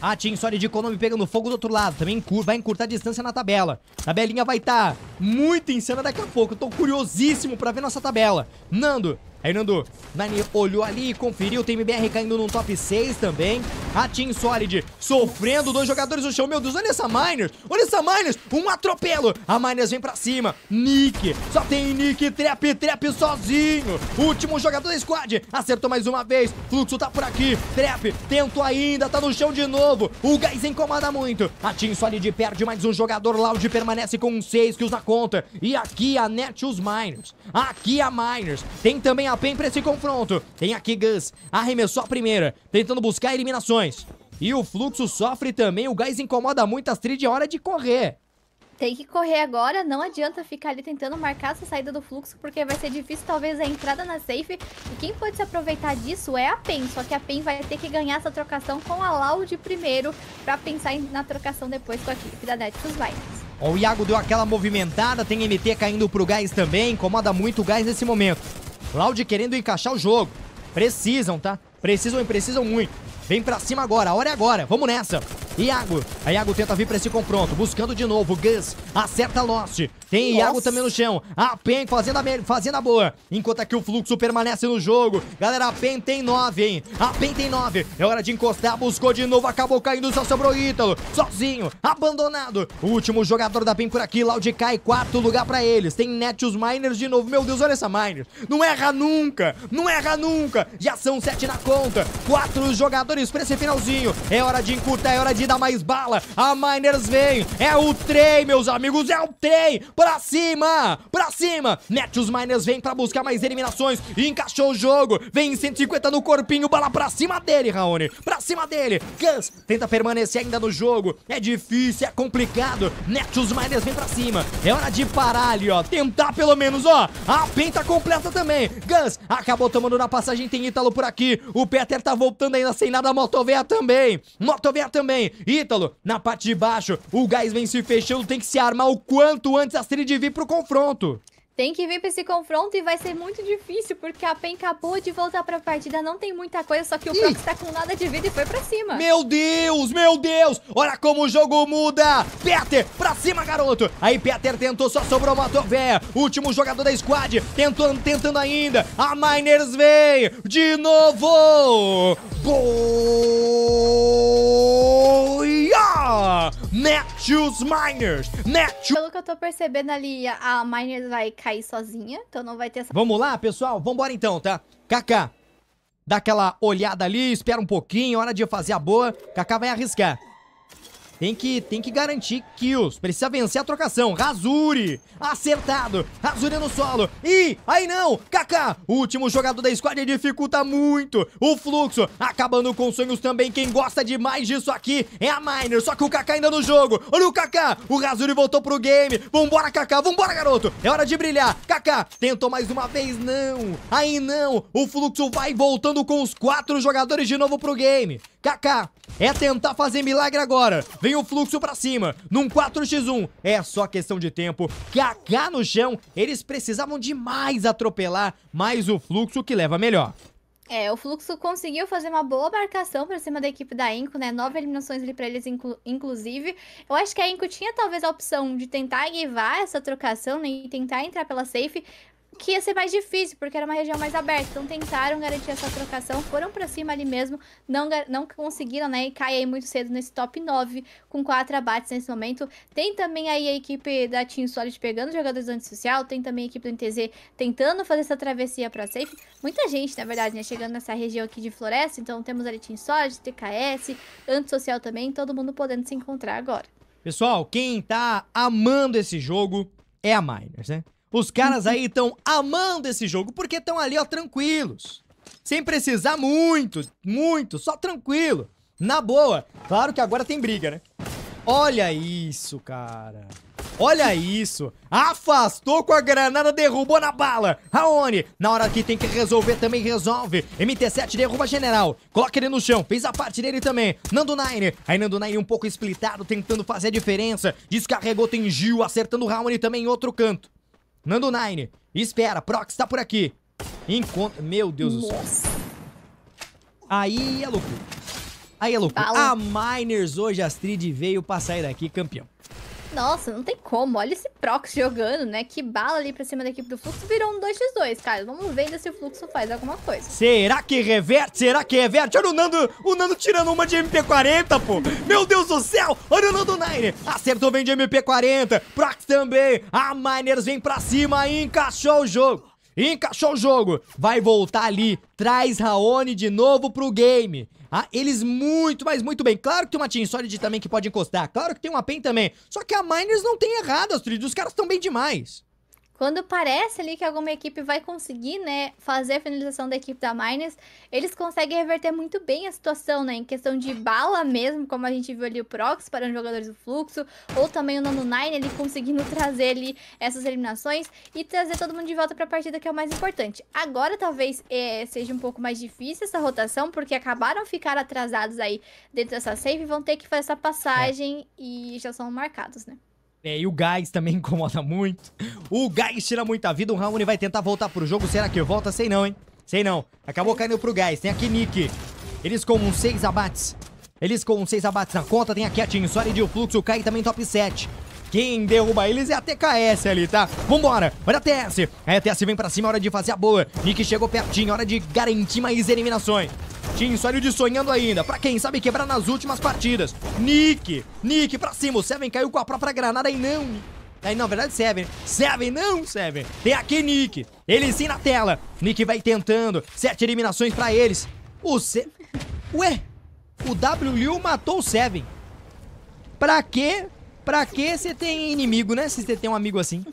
A Team Sony de Konami pegando fogo do outro lado. Também vai encurtar a distância na tabela. Tabelinha vai estar tá muito insana daqui a pouco. Eu tô curiosíssimo pra ver nossa tabela. Nando, Aí, Nando. Nani olhou ali e conferiu. Tem MBR caindo num top 6 também. A Team Solid sofrendo. Dois jogadores no chão. Meu Deus, olha essa Miners. Olha essa Miners. Um atropelo. A Miners vem pra cima. Nick. Só tem Nick. Trap, Trap sozinho. Último jogador da squad. Acertou mais uma vez. Fluxo tá por aqui. Trap tentou ainda. Tá no chão de novo. O Gás incomoda muito. A Team Solid perde mais um jogador. Loud permanece com 6 kills na conta. E aqui a Net os Miners aqui a Miners. Tem também a PEN pra esse confronto. Tem aqui Gus. Arremessou a primeira, tentando buscar eliminações. E o Fluxo sofre também. O gás incomoda muito as trilhas. É hora de correr.
Tem que correr agora, não adianta ficar ali tentando marcar essa saída do fluxo, porque vai ser difícil talvez a entrada na safe. E quem pode se aproveitar disso é a PEN, só que a PEN vai ter que ganhar essa trocação com a Loud primeiro, pra pensar na trocação depois com a equipe da Nexus Vikings.
Ó, o Iago deu aquela movimentada, tem MT caindo pro gás também, incomoda muito o gás nesse momento. Loud querendo encaixar o jogo. Precisam, tá? Precisam e precisam muito. Vem pra cima agora, a hora é agora, vamos nessa. Iago. A Iago tenta vir pra esse confronto. Buscando de novo. Gus acerta Lost. Tem Nossa. Iago também no chão. A PEN fazendo a, fazendo a boa. Enquanto aqui o fluxo permanece no jogo. Galera, a PEN tem 9, hein? A PEN tem 9. É hora de encostar. Buscou de novo. Acabou caindo. Só sobrou Ítalo. Sozinho. Abandonado. O último jogador da PEN por aqui. Loud cai. Quarto lugar pra eles. Tem os Miners de novo. Meu Deus, olha essa Miners. Não erra nunca. Não erra nunca. Já são 7 na conta. Quatro jogadores pra esse finalzinho. É hora de encurtar. É hora de pode dar mais bala. A Miners vem. É o trem, meus amigos. É o trem. Pra cima. Pra cima. Mete os Miners vem pra buscar mais eliminações. Encaixou o jogo. Vem 150 no corpinho. Bala pra cima dele, Raoni. Pra cima dele. Guns tenta permanecer ainda no jogo. É difícil, é complicado. Mete os Miners vem pra cima. É hora de parar ali, ó. Tentar pelo menos, ó. A penta completa também. Guns acabou tomando na passagem. Tem Ítalo por aqui. O Peter tá voltando ainda sem nada. Motoveia também. Motoveia também. Ítalo, na parte de baixo, o gás vem se fechando, tem que se armar o quanto antes a Astrid vir pro confronto.
Tem que vir pra esse confronto e vai ser muito difícil, porque a PEN acabou de voltar pra partida, não tem muita coisa, só que o Prox tá com nada de vida e foi pra cima. Meu
Deus, meu Deus! Olha como o jogo muda! Peter, pra cima, garoto! Aí Peter tentou, só sobrou uma Tovéia. Último jogador da squad, tentando, tentando ainda. A Miners vem! De novo! Gol! Choose Miners!
Net Pelo que eu tô percebendo ali, a Miners vai cair sozinha, então não vai ter essa...
Vamos lá, pessoal? Vambora então, tá? Kaká, dá aquela olhada ali, espera um pouquinho, hora de fazer a boa. Kaká vai arriscar. Tem que, tem que garantir kills. Precisa vencer a trocação. Razuri. Acertado. Razuri no solo. E aí não. Kaká. Último jogador da squad dificulta muito o fluxo. Acabando com sonhos também. Quem gosta demais disso aqui é a Miner. Só que o Kaká ainda no jogo. Olha o Kaká. O Razuri voltou pro game. Vambora, Kaká. Vambora, garoto. É hora de brilhar. Kaká. Tentou mais uma vez. Não. Aí não. O fluxo vai voltando com os quatro jogadores de novo pro game. Kaká é tentar fazer milagre agora. Vem o fluxo pra cima. Num 4x1. É só questão de tempo. KK no chão. Eles precisavam demais atropelar. Mas o fluxo que leva melhor.
É, o Fluxo conseguiu fazer uma boa marcação pra cima da equipe da Inco, né? Nove eliminações ali pra eles, inclu inclusive. Eu acho que a Inco tinha talvez a opção de tentar guivar essa trocação, né? E tentar entrar pela safe, que ia ser mais difícil, porque era uma região mais aberta. Então tentaram garantir essa trocação, foram para cima ali mesmo, não, não conseguiram, né? E cai aí muito cedo nesse top 9, com 4 abates nesse momento. Tem também aí a equipe da Team Solid pegando jogadores antissocial, tem também a equipe do NTZ tentando fazer essa travessia para safe. Muita gente, na verdade, né? Chegando nessa região aqui de floresta, então temos ali Team Solid, TKS, antissocial também, todo mundo podendo se encontrar agora.
Pessoal, quem tá amando esse jogo é a Miners, né? Os caras aí estão amando esse jogo porque estão ali, ó, tranquilos. Sem precisar muito, muito, só tranquilo. Na boa. Claro que agora tem briga, né? Olha isso, cara. Olha isso. Afastou com a granada, derrubou na bala. Raoni, na hora que tem que resolver, também resolve. MT7 derruba General. Coloca ele no chão. Fez a parte dele também. Nando Nine. Aí Nando Nine um pouco splitado, tentando fazer a diferença. Descarregou, tem Gil, acertando o Raoni também em outro canto. Nando Nine. Espera, Prox tá por aqui. Encontra... Meu Deus Nossa. do céu. Aí é louco, Aí é louco. Fala. A Miners hoje, a Astrid, veio pra sair daqui campeão.
Nossa, não tem como. Olha esse Prox jogando, né? Que bala ali pra cima da equipe do Fluxo. Virou um 2x2, cara. Vamos ver ainda se o Fluxo faz alguma coisa.
Será que reverte? Será que reverte? Olha o Nando, o Nando tirando uma de MP40, pô. Meu Deus do céu! Olha o Nando Nine. Acertou, vem de MP40. Prox também. A Miners vem pra cima e encaixou o jogo. Encaixou o jogo. Vai voltar ali. Traz Raoni de novo pro game. Ah, eles muito, mas muito bem. Claro que tem uma Team Solid também que pode encostar. Claro que tem uma PEN também. Só que a Miners não tem errado, Astrid. Os
caras estão bem demais. Quando parece ali que alguma equipe vai conseguir, né, fazer a finalização da equipe da Miners, eles conseguem reverter muito bem a situação, né, em questão de bala mesmo, como a gente viu ali o Prox parando jogadores do fluxo, ou também o Nano Nine ali conseguindo *laughs* trazer ali essas eliminações e trazer todo mundo de volta para a partida, que é o mais importante. Agora talvez é, seja um pouco mais difícil essa rotação, porque acabaram ficar atrasados aí dentro dessa save, vão ter que fazer essa passagem é. e já são marcados, né.
É, e o gás também *laughs* incomoda muito. O gás tira muita vida. O Raoni vai tentar voltar pro jogo. Será que volta? Sei não, hein? Sei não. Acabou caindo pro gás. Tem aqui Nick. Eles com um 6 abates. Eles com um 6 abates na conta. Tem aqui a Team Solid e o Fluxo cai também top 7. Quem derruba eles é a TKS ali, tá? Vambora, olha a TS. A é, TS vem pra cima, hora de fazer a boa. Nick chegou pertinho, hora de garantir mais eliminações. Tim de sonhando ainda, pra quem sabe quebrar nas últimas partidas. Nick, Nick pra cima, o Seven caiu com a própria granada e não... Aí, na verdade, Seven. Seven, não, Seven. Tem aqui Nick. Ele sim na tela. Nick vai tentando. Sete eliminações pra eles. O Se... Ué? O W Liu matou o Seven. Pra quê? Pra que você tem inimigo, né? Se você tem um amigo assim.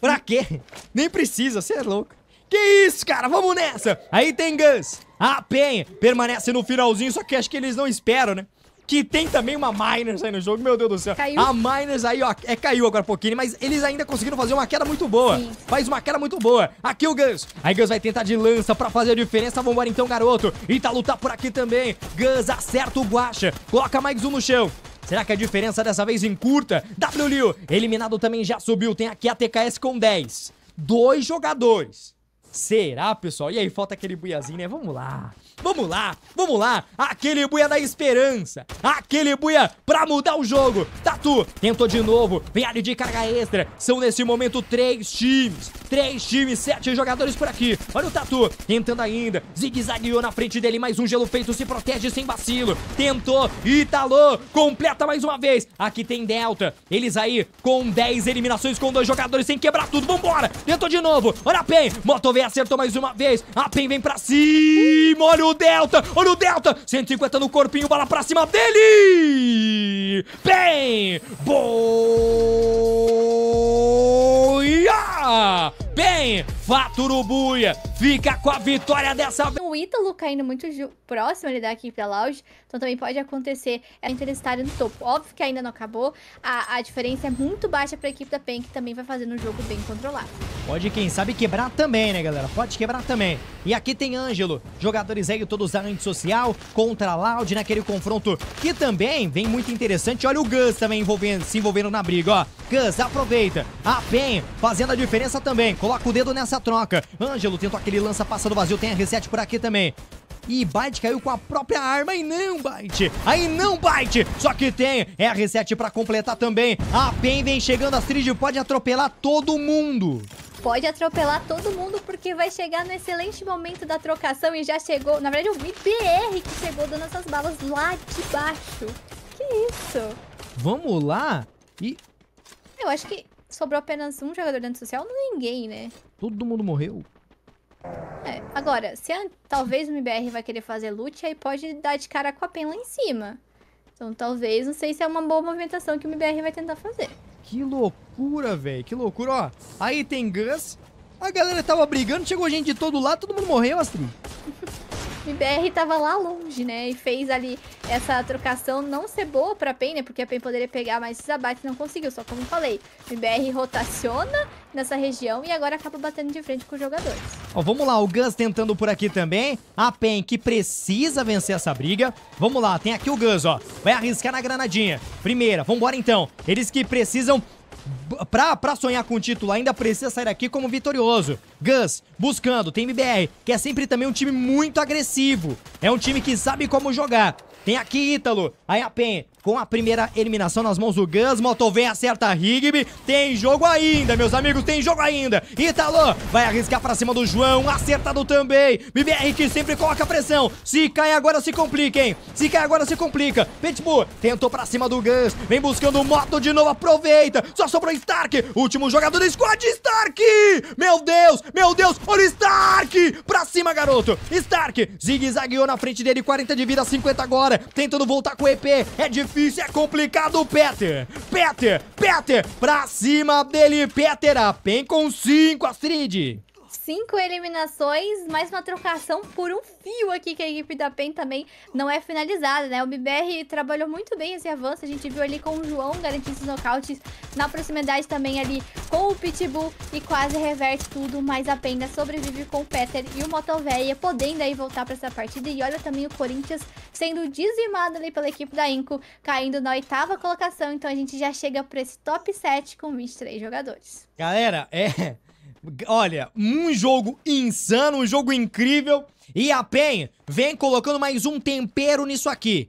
Pra quê? Nem precisa, você é louco. Que isso, cara, vamos nessa! Aí tem Guns. A ah, Penha permanece no finalzinho, só que acho que eles não esperam, né? Que tem também uma Miners aí no jogo, meu Deus do céu. Caiu. A Miners aí, ó, é, caiu agora um pouquinho, mas eles ainda conseguiram fazer uma queda muito boa. Sim. Faz uma queda muito boa. Aqui o Gans. Aí Gans vai tentar de lança pra fazer a diferença. Vambora então, garoto. E tá lutar por aqui também. Gans acerta o guacha. Coloca mais um no chão. Será que a diferença dessa vez encurta? W Liu, eliminado também já subiu. Tem aqui a TKS com 10. Dois jogadores Será, pessoal? E aí, falta aquele buiazinho, né? Vamos lá. Vamos lá, vamos lá. Aquele buia da esperança. Aquele buia pra mudar o jogo. Tatu, tentou de novo. Vem ali de carga extra. São nesse momento três times. Três times, sete jogadores por aqui. Olha o Tatu, tentando ainda. Zigue-zagueou na frente dele. Mais um gelo feito, se protege sem vacilo. Tentou. Italô, completa mais uma vez. Aqui tem Delta. Eles aí com dez eliminações, com dois jogadores sem quebrar tudo. Vambora. Tentou de novo. Olha a PEN. Moto acertou mais uma vez. A PEN vem pra cima. Olha o Delta. Olha o Delta. 150 no corpinho. Bala pra cima dele. PEN. Boa bem. Fato Urubuia fica com a vitória dessa vez.
O Ítalo caindo muito próximo ali da equipe da Lounge, então também pode acontecer a é eles estar no topo. Óbvio que ainda não acabou, a, a diferença é muito baixa para a equipe da PEN, que também vai fazendo um jogo bem controlado.
Pode, quem sabe, quebrar também, né, galera? Pode quebrar também. E aqui tem Ângelo, jogadores aí todos antissocial, contra a Loud naquele confronto que também vem muito interessante. Olha o Gus também envolvendo, se envolvendo na briga, ó. Gus aproveita, a PEN fazendo a diferença também, Coloca o dedo nessa troca. Ângelo tentou aquele lança, passa do vazio. Tem a reset por aqui também. E Byte caiu com a própria arma. E não, Byte. Aí não, Byte. Só que tem é a reset para completar também. A PEN vem chegando. A Astrid pode atropelar todo mundo
pode atropelar todo mundo porque vai chegar no excelente momento da trocação e já chegou, na verdade, o IPR que chegou dando essas balas lá de baixo. Que isso?
Vamos lá? E...
Eu acho que sobrou apenas um jogador dentro social, é ninguém, né?
Todo mundo morreu.
É, agora, se a, talvez o MBR vai querer fazer loot, aí pode dar de cara com a PEN lá em cima. Então talvez, não sei se é uma boa movimentação que o MBR vai tentar fazer.
Que loucura, velho, que loucura, ó. Aí tem Gus, a galera tava brigando, chegou gente de todo lado, todo mundo morreu,
Astrid. *laughs* MBR tava lá longe, né? E fez ali essa trocação não ser boa pra PEN, né? Porque a PEN poderia pegar mais esses abates não conseguiu. Só como falei, MBR rotaciona nessa região e agora acaba batendo de frente com os jogadores.
Ó, vamos lá, o Gus tentando por aqui também. A PEN que precisa vencer essa briga. Vamos lá, tem aqui o Gus, ó. Vai arriscar na granadinha. Primeira, vambora então. Eles que precisam pra, pra sonhar com o título ainda precisa sair aqui como vitorioso. Gus, buscando, tem MBR, que é sempre também um time muito agressivo. É um time que sabe como jogar. Tem aqui Ítalo, aí a Pen com a primeira eliminação nas mãos do Gus, Motovem acerta a Rigby, tem jogo ainda, meus amigos, tem jogo ainda. Ítalo vai arriscar pra cima do João, acertado também. MBR que sempre coloca pressão, se cai agora se complica, hein? Se cai agora se complica. Pitbull tentou pra cima do Gus, vem buscando o Moto de novo, aproveita, só sobrou o Stark. Último jogador do squad, Stark! Meu Deus, meu Deus, olha o Stark! Pra cima, garoto! Stark zigue-zagueou na frente dele, 40 de vida, 50 agora. Tentando voltar com o EP. É difícil, é complicado, Peter. Peter, Peter, pra cima dele, Peter. PEN ah, com 5, Astrid
cinco eliminações, mais uma trocação por um fio aqui que a equipe da PEN também não é finalizada, né? O BBR trabalhou muito bem esse avanço, a gente viu ali com o João garantindo esses nocautes, na proximidade também ali com o Pitbull e quase reverte tudo, mas a PEN ainda sobrevive com o Peter e o Motoveia, podendo aí voltar para essa partida. E olha também o Corinthians sendo dizimado ali pela equipe da Inco, caindo na oitava colocação, então a gente já chega para esse top 7 com 23 jogadores.
Galera, é... Olha, um jogo insano, um jogo incrível. E a PEN vem colocando mais um tempero nisso aqui.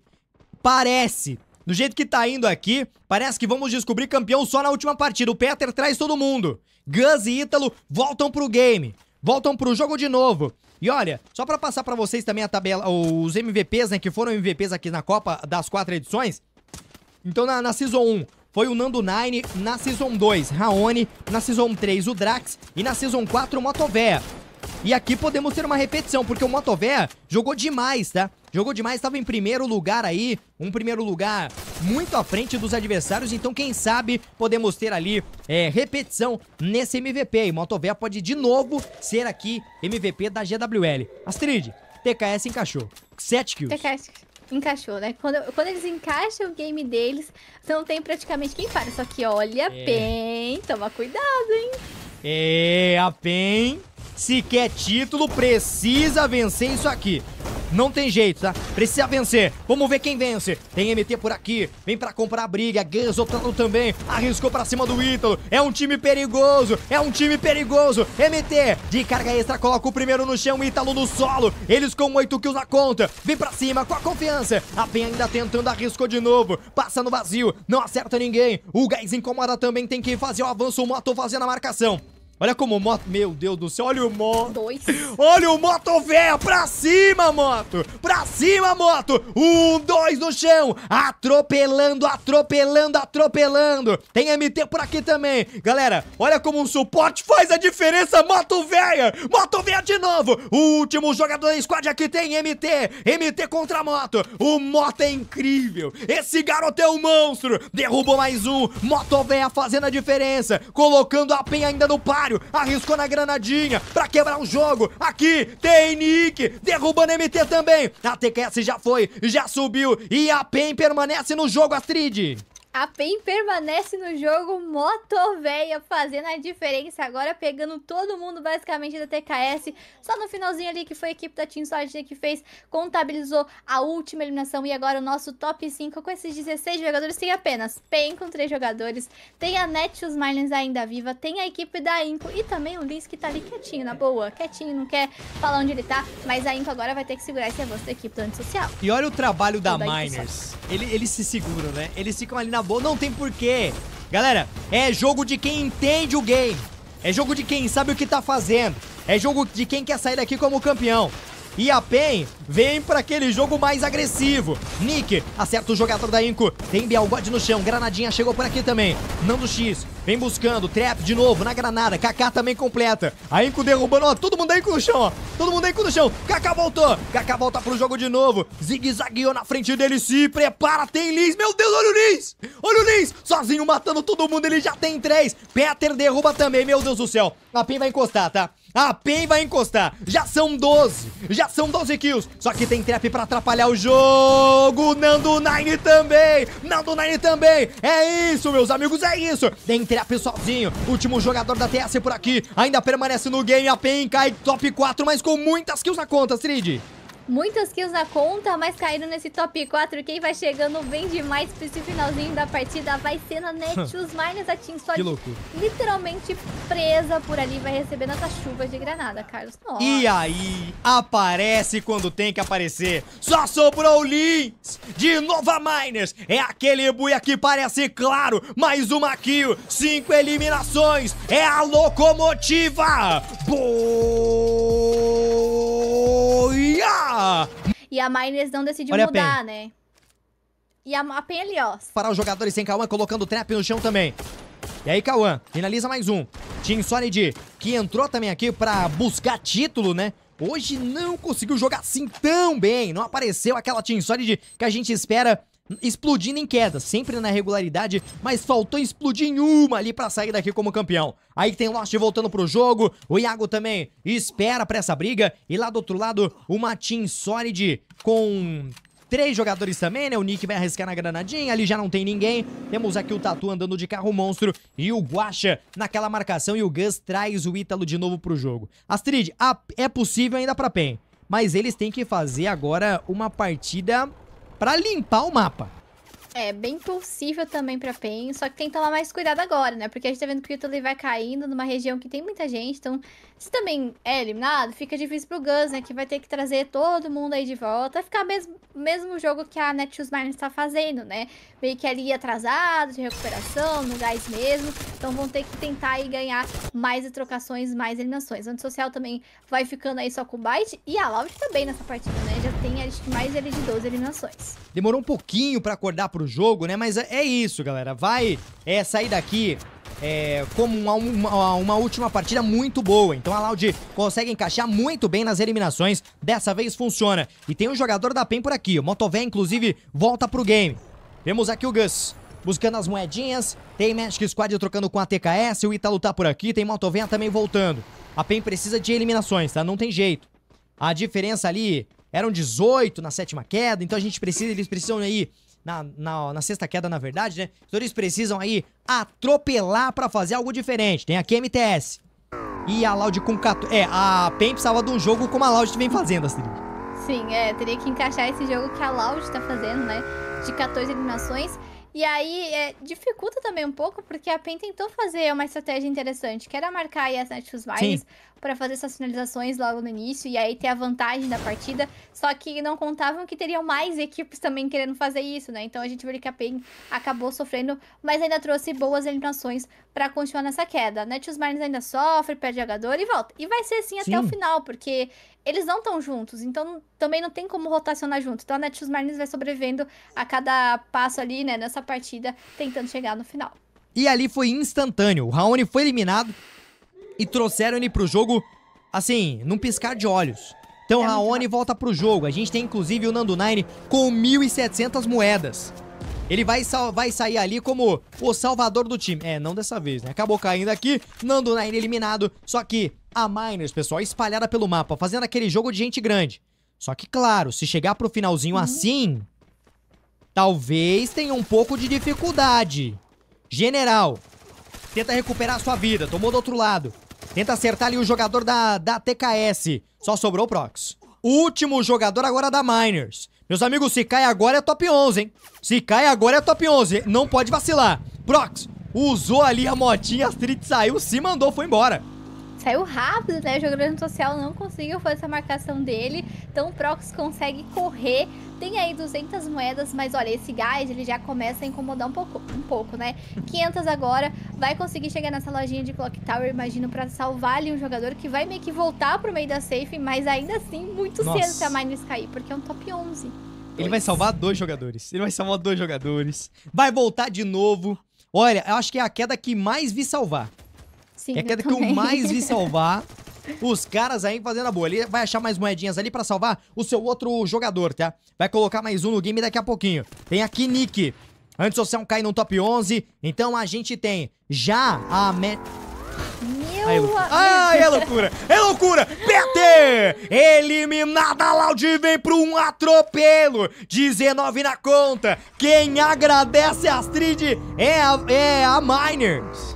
Parece, do jeito que tá indo aqui, parece que vamos descobrir campeão só na última partida. O Peter traz todo mundo. Gus e Ítalo voltam pro game. Voltam pro jogo de novo. E olha, só pra passar pra vocês também a tabela, os MVPs, né, que foram MVPs aqui na Copa das quatro edições. Então na, na Season 1, foi o Nando Nine na Season 2, Raoni, na Season 3 o Drax e na Season 4 o Motovéia. E aqui podemos ter uma repetição, porque o Motovéia jogou demais, tá? Jogou demais, estava em primeiro lugar aí, um primeiro lugar muito à frente dos adversários, então quem sabe podemos ter ali é, repetição nesse MVP. E Motovéia pode de novo ser aqui MVP da GWL. Astrid, TKS encaixou, Sete kills.
TKS encaixou, né? Quando, quando eles encaixam o game deles, não tem praticamente quem para. Só que olha, é. PEN, toma cuidado, hein?
É, a PEN, se quer título, precisa vencer isso aqui. Não tem jeito, tá? Precisa vencer. Vamos ver quem vence. Tem MT por aqui. Vem pra comprar a briga. Ganso também. Arriscou pra cima do Ítalo. É um time perigoso. É um time perigoso. MT de carga extra. Coloca o primeiro no chão. Ítalo no solo. Eles com 8 kills na conta. Vem pra cima com a confiança. A PEN ainda tentando. Arriscou de novo. Passa no vazio. Não acerta ninguém. O Gás incomoda também. Tem que fazer o avanço. O Moto fazendo a marcação. Olha como moto... Meu Deus do céu, olha o moto. Dois. *laughs* Olha o moto, véia, pra cima, moto. Pra cima, moto. Um, dois no chão. Atropelando, atropelando, atropelando. Tem MT por aqui também. Galera, olha como um suporte faz a diferença, moto, véia. Moto, véia de novo. O último jogador da squad aqui tem MT. MT contra moto. O moto é incrível. Esse garoto é um monstro. Derrubou mais um. Moto, véia fazendo a diferença. Colocando a penha ainda no par arriscou na granadinha pra quebrar o jogo. Aqui tem Nick, derrubando MT também. A TKS já foi, já subiu e a PEN permanece no jogo, Astrid.
A PEN permanece no jogo, moto véia, fazendo a diferença agora, pegando todo mundo basicamente da TKS. Só no finalzinho ali que foi a equipe da Team Solid que fez, contabilizou a última eliminação e agora o nosso top 5 com esses 16 jogadores tem apenas PEN com 3 jogadores, tem a Netius Marlins ainda viva, tem a equipe da Inco e também o Liz que tá ali quietinho, na boa, quietinho, não quer falar onde ele tá, mas a Inco agora vai ter que segurar esse avanço da equipe do Antissocial.
E olha o trabalho da, da Miners. Ele, eles se seguram, né? Eles ficam ali na acabou, não tem porquê. Galera, é jogo de quem entende o game. É jogo de quem sabe o que tá fazendo. É jogo de quem quer sair daqui como campeão. E a PEN vem para aquele jogo mais agressivo. Nick acerta o jogador da Inco. Tem Bialgod no chão. Granadinha chegou por aqui também. Nando X vem buscando. Trap de novo na granada. Kaká também completa. A Inco derrubando. Ó, todo mundo da Inco no chão. Ó. Todo mundo da Inco no chão. Kaká voltou. Kaká volta pro jogo de novo. Zigue-zagueou na frente dele. Se prepara. Tem Lins. Meu Deus, olha o Lins. Olha o Lins. Sozinho matando todo mundo. Ele já tem três. Peter derruba também. Meu Deus do céu. A PEN vai encostar, tá? A PEN vai encostar. Já são 12. Já são 12 kills. Só que tem trap pra atrapalhar o jogo. Nando Nine também. Nando Nine também. É isso, meus amigos. É isso. Tem trap sozinho. Último jogador da TS por aqui. Ainda permanece no game. A PEN cai top 4, mas com muitas kills na conta, Strid.
Muitas kills na conta, mas caindo nesse top 4. Quem vai chegando bem demais pra esse finalzinho da partida vai ser na *laughs* os Miners. A Team louco. literalmente presa por ali, vai recebendo essa chuva de granada, Carlos. Nossa. E
aí, aparece quando tem que aparecer. Só sobrou o Lins de Nova Miners. É aquele buia que parece claro. Mais uma kill, cinco eliminações. É a locomotiva. Boia!
E a Miners não decidiu Olha mudar, né? E a, a Pen ali, ó.
Parar os jogadores sem Cauã, colocando o trap no chão também. E aí, Cauã, finaliza mais um. Team Solid, que entrou também aqui pra buscar título, né? Hoje não conseguiu jogar assim tão bem. Não apareceu aquela Team Solid que a gente espera explodindo em queda, sempre na regularidade, mas faltou explodir em uma ali para sair daqui como campeão. Aí tem Lost voltando pro jogo, o Iago também espera pra essa briga, e lá do outro lado, uma Team Solid com três jogadores também, né? O Nick vai arriscar na granadinha, ali já não tem ninguém. Temos aqui o Tatu andando de carro monstro e o Guacha naquela marcação e o Gus traz o Ítalo de novo pro jogo. Astrid, é possível ainda pra PEN, mas eles têm que fazer agora uma partida para limpar o mapa.
É, bem possível também pra PEN, só que tem que tomar mais cuidado agora, né? Porque a gente tá vendo que o Utoli vai caindo numa região que tem muita gente, então se também é eliminado, fica difícil pro Gus, né? Que vai ter que trazer todo mundo aí de volta, vai ficar mesmo, mesmo jogo que a Netshoes Miners tá fazendo, né? Meio que ali atrasado, de recuperação, no gás mesmo, então vão ter que tentar aí ganhar mais trocações, mais eliminações. O Antissocial também vai ficando aí só com o Byte e a Loud também tá nessa partida, né? Já tem, acho que mais de 12 eliminações.
Demorou um pouquinho pra acordar pro jogo, né? Mas é, é isso, galera. Vai é, sair daqui é, como uma, uma, uma, última partida muito boa. Então a Loud consegue encaixar muito bem nas eliminações. Dessa vez funciona. E tem um jogador da PEN por aqui. O Motové, inclusive, volta pro game. Temos aqui o Gus buscando as moedinhas. Tem Magic Squad trocando com a TKS. O Italo tá por aqui. Tem Motové também voltando. A PEN precisa de eliminações, tá? Não tem jeito. A diferença ali eram 18 na sétima queda. Então a gente precisa, eles precisam aí na, na, na sexta queda, na verdade, né? Os senhores precisam aí atropelar para fazer algo diferente. Tem aqui a MTS E a Loud com 14. É, a PEN precisava de um jogo como a Loud vem fazendo, Astrid.
Sim, é, teria que encaixar esse jogo que a Loud tá fazendo, né? De 14 eliminações. E aí é, dificulta também um pouco, porque a PEN tentou fazer uma estratégia interessante, que era marcar aí as Natus Mines, para fazer essas finalizações logo no início e aí ter a vantagem da partida. Só que não contavam que teriam mais equipes também querendo fazer isso, né? Então a gente viu que a PEN acabou sofrendo, mas ainda trouxe boas eliminações para continuar nessa queda. Né? Os Marlins ainda sofre, perde jogador e volta. E vai ser assim Sim. até o final, porque eles não estão juntos, então também não tem como rotacionar junto. Então a Netshoes Marlins vai sobrevivendo a cada passo ali, né, nessa partida, tentando chegar no final.
E ali foi instantâneo. O Raoni foi eliminado, e trouxeram ele pro jogo, assim, num piscar de olhos. Então é Raoni volta pro jogo. A gente tem inclusive o Nando Nine com 1.700 moedas. Ele vai, vai sair ali como o salvador do time. É, não dessa vez, né? Acabou caindo aqui. Nando Nine eliminado. Só que a Miners, pessoal, espalhada pelo mapa, fazendo aquele jogo de gente grande. Só que, claro, se chegar pro finalzinho uhum. assim, talvez tenha um pouco de dificuldade. General, tenta recuperar sua vida. Tomou do outro lado. Tenta acertar ali o jogador da, da TKS. Só sobrou o Prox. Último jogador agora da Miners. Meus amigos, se cai agora é top 11, hein? Se cai agora é top 11. Não pode vacilar. Prox usou ali a motinha, a Street saiu, se mandou, foi embora
saiu rápido, né? Jogando social não conseguiu fazer essa marcação dele. Então o Prox consegue correr. Tem aí 200 moedas, mas olha, esse gás ele já começa a incomodar um pouco, um pouco, né? 500 agora, vai conseguir chegar nessa lojinha de Clock Tower, imagino, pra salvar ali um jogador que vai meio que voltar pro meio da safe, mas ainda assim, muito Nossa. cedo se a Minus cair, porque é um top 11.
Ele vai salvar dois jogadores. Ele vai salvar dois jogadores. Vai voltar de novo. Olha, eu acho que é a queda que mais vi salvar.
Sim, é aquela é que eu mais vi salvar
*laughs* os caras aí fazendo a boa. Ele vai achar mais moedinhas ali pra salvar o seu outro jogador, tá? Vai colocar mais um no game daqui a pouquinho. Tem aqui Nick. Antes não é cai no top 11. Então a gente tem já a... meta.
Meu Ai, Ai, é loucura!
É loucura! PT! Eliminada Loud vem para um atropelo! 19 na conta! Quem agradece a Astrid é a, é a Miners!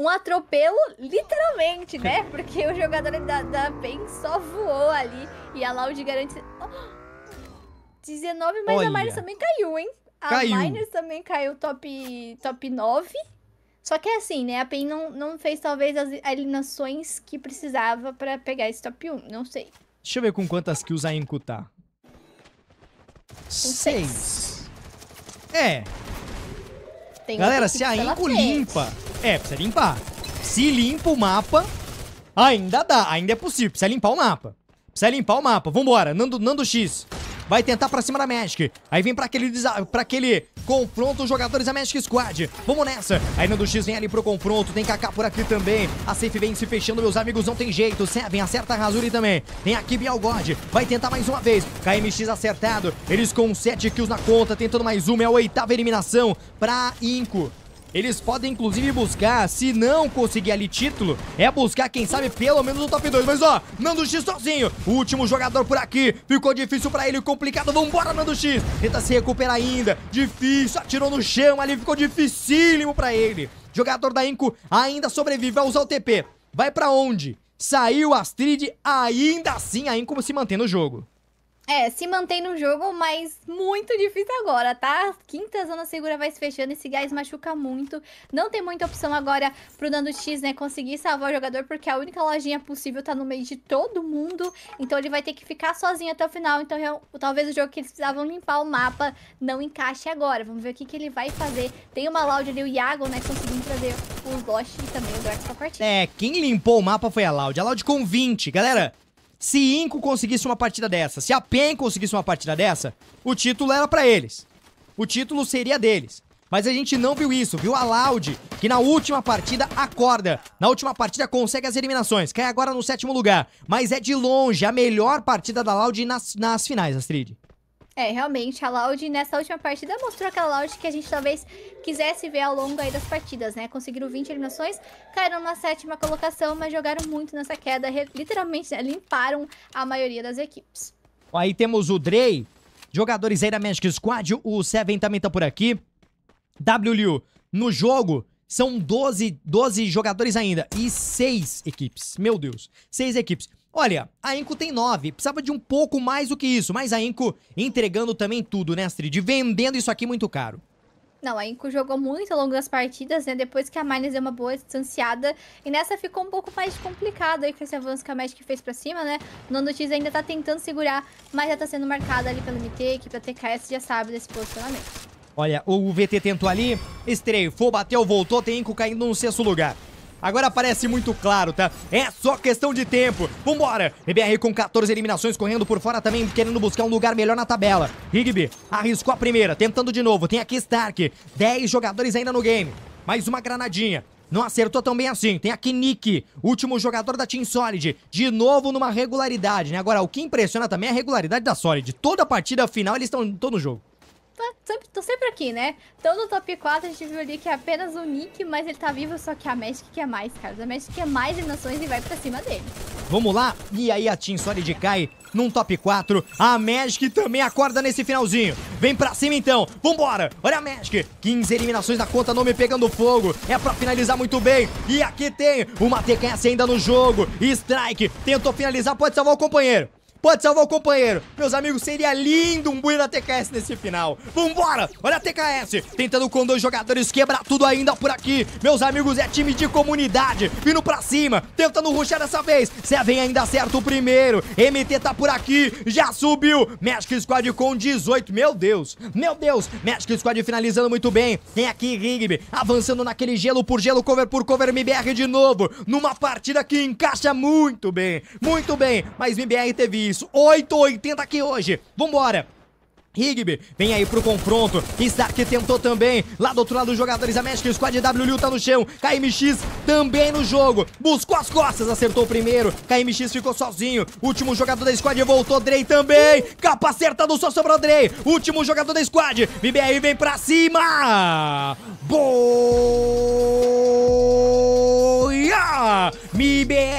um atropelo, literalmente, né? Porque o jogador da, da PEN só voou ali e a Loud garante. *gasps* Oh! 19, mas Olha. a Miners também caiu, hein? A caiu. Miners também caiu top, top 9. Só que é assim, né? A PEN não, não fez talvez as eliminações que precisava para pegar esse top 1, não sei.
Deixa eu ver com quantas kills a Incu tá. 6. É,
tem Galera, se tipo a Inco limpa...
É, precisa limpar. Se limpa o mapa, ainda dá. Ainda é possível. Precisa limpar o mapa. Precisa limpar o mapa. Vambora. Nando, Nando X vai tentar pra cima da Magic. Aí vem pra aquele, pra aquele confronto os jogadores da Magic Squad. Vamos nessa. Aí no do X vem ali pro confronto, tem Kaká por aqui também. A safe vem se fechando, meus amigos, não tem jeito. Seven acerta a Razuri também. Tem aqui Bialgod, vai tentar mais uma vez. KMX acertado, eles com 7 kills na conta, tentando mais uma, é a oitava eliminação pra Inco. Eles podem, inclusive, buscar, se não conseguir ali título, é buscar, quem sabe, pelo menos o top 2. Mas, ó, Nando X sozinho. O último jogador por aqui. Ficou difícil pra ele, complicado. Vambora, Nando X. Tenta se recuperar ainda. Difícil, atirou no chão ali. Ficou dificílimo pra ele. Jogador da Inco ainda sobrevive. Vai usar o TP. Vai pra onde? Saiu Astrid, ainda assim a Inco se mantém no jogo.
É, se mantém no jogo, mas muito difícil agora, tá? Quinta zona segura vai se fechando, esse gás machuca muito. Não tem muita opção agora pro Nando X, né, conseguir salvar o jogador, porque a única lojinha possível tá no meio de todo mundo. Então ele vai ter que ficar sozinho até o final. Então eu, talvez o jogo que eles precisavam limpar o mapa não encaixe agora. Vamos ver o que, que ele vai fazer. Tem uma Loud ali, o Iago, né, conseguindo trazer os Lost e também o Dark pra partida.
É, quem limpou o mapa foi a Loud. A Loud com 20. Galera, se Inco conseguisse uma partida dessa, se a PEN conseguisse uma partida dessa, o título era para eles. O título seria deles. Mas a gente não viu isso, viu a Loud, que na última partida acorda. Na última partida consegue as eliminações, cai agora no sétimo lugar. Mas é de longe a melhor partida da Loud nas, nas finais, Astrid.
É, realmente, a Loud nessa última partida mostrou aquela Loud que a gente talvez quisesse ver ao longo aí das partidas, né? Conseguiram 20 eliminações, caíram na sétima colocação, mas jogaram muito nessa queda, literalmente né? limparam a maioria das equipes.
Aí temos o Drey, jogadores aí da Magic Squad, o Seven também tá por aqui. W Liu, no jogo, são 12, 12 jogadores ainda e 6 equipes, meu Deus, 6 equipes. Olha, a Enco tem 9, precisava de um pouco mais do que isso, mas a Enco entregando também tudo, né, Astrid? Vendendo isso aqui muito caro.
Não, a Inco jogou muito ao longo das partidas, né? Depois que a Miners deu uma boa distanciada. E nessa ficou um pouco mais complicado aí com esse avanço que a Magic fez pra cima, né? O Nandotiz ainda tá tentando segurar, mas já tá sendo marcada ali pelo MT que pra TKS já sabe desse posicionamento.
Olha, o VT tentou ali, estreio, foi bateu, voltou, tem Inco caindo no sexto lugar. Agora parece muito claro, tá? É só questão de tempo. Vambora! EBR com 14 eliminações correndo por fora também, querendo buscar um lugar melhor na tabela. Rigby arriscou a primeira, tentando de novo. Tem aqui Stark. 10 jogadores ainda no game. Mais uma granadinha. Não acertou tão bem assim. Tem aqui Nick, último jogador da Team Solid. De novo numa regularidade, né? Agora, o que impressiona também é a regularidade da Solid. Toda partida final eles estão no jogo
tá sempre, tô sempre aqui, né? Então no top 4 a gente viu ali que é apenas o Nick, mas ele tá vivo, só que a Magic quer mais, cara. A Magic quer mais eliminações e vai pra cima dele.
Vamos lá? E aí a Team Solid cai num top 4. A Magic também acorda nesse finalzinho. Vem pra cima então. Vambora. Olha a Magic. 15 eliminações na conta, nome pegando fogo. É pra finalizar muito bem. E aqui tem uma TKS ainda no jogo. Strike. Tentou finalizar, pode salvar o companheiro. Pode salvar o companheiro. Meus amigos, seria lindo um bui da TKS nesse final. Vambora! Olha a TKS. Tentando com dois jogadores quebrar tudo ainda por aqui. Meus amigos, é time de comunidade. Vindo pra cima. Tentando ruxar dessa vez. vem ainda certo o primeiro. MT tá por aqui. Já subiu. Magic Squad com 18. Meu Deus. Meu Deus. Magic Squad finalizando muito bem. Tem aqui Rigby. Avançando naquele gelo por gelo, cover por cover. MBR de novo. Numa partida que encaixa muito bem. Muito bem. Mas MBR teve isso. 8,80 aqui hoje. Vambora. Rigby vem aí pro confronto. Stark tentou também. Lá do outro lado, os jogadores da Magic Squad W Liu tá no chão. KMX também no jogo. Buscou as costas, acertou o primeiro. KMX ficou sozinho. Último jogador da squad voltou. Drey também. Capa acertando, só sobrou Drey. Último jogador da squad. BBR vem pra cima.
Boia!
MBR.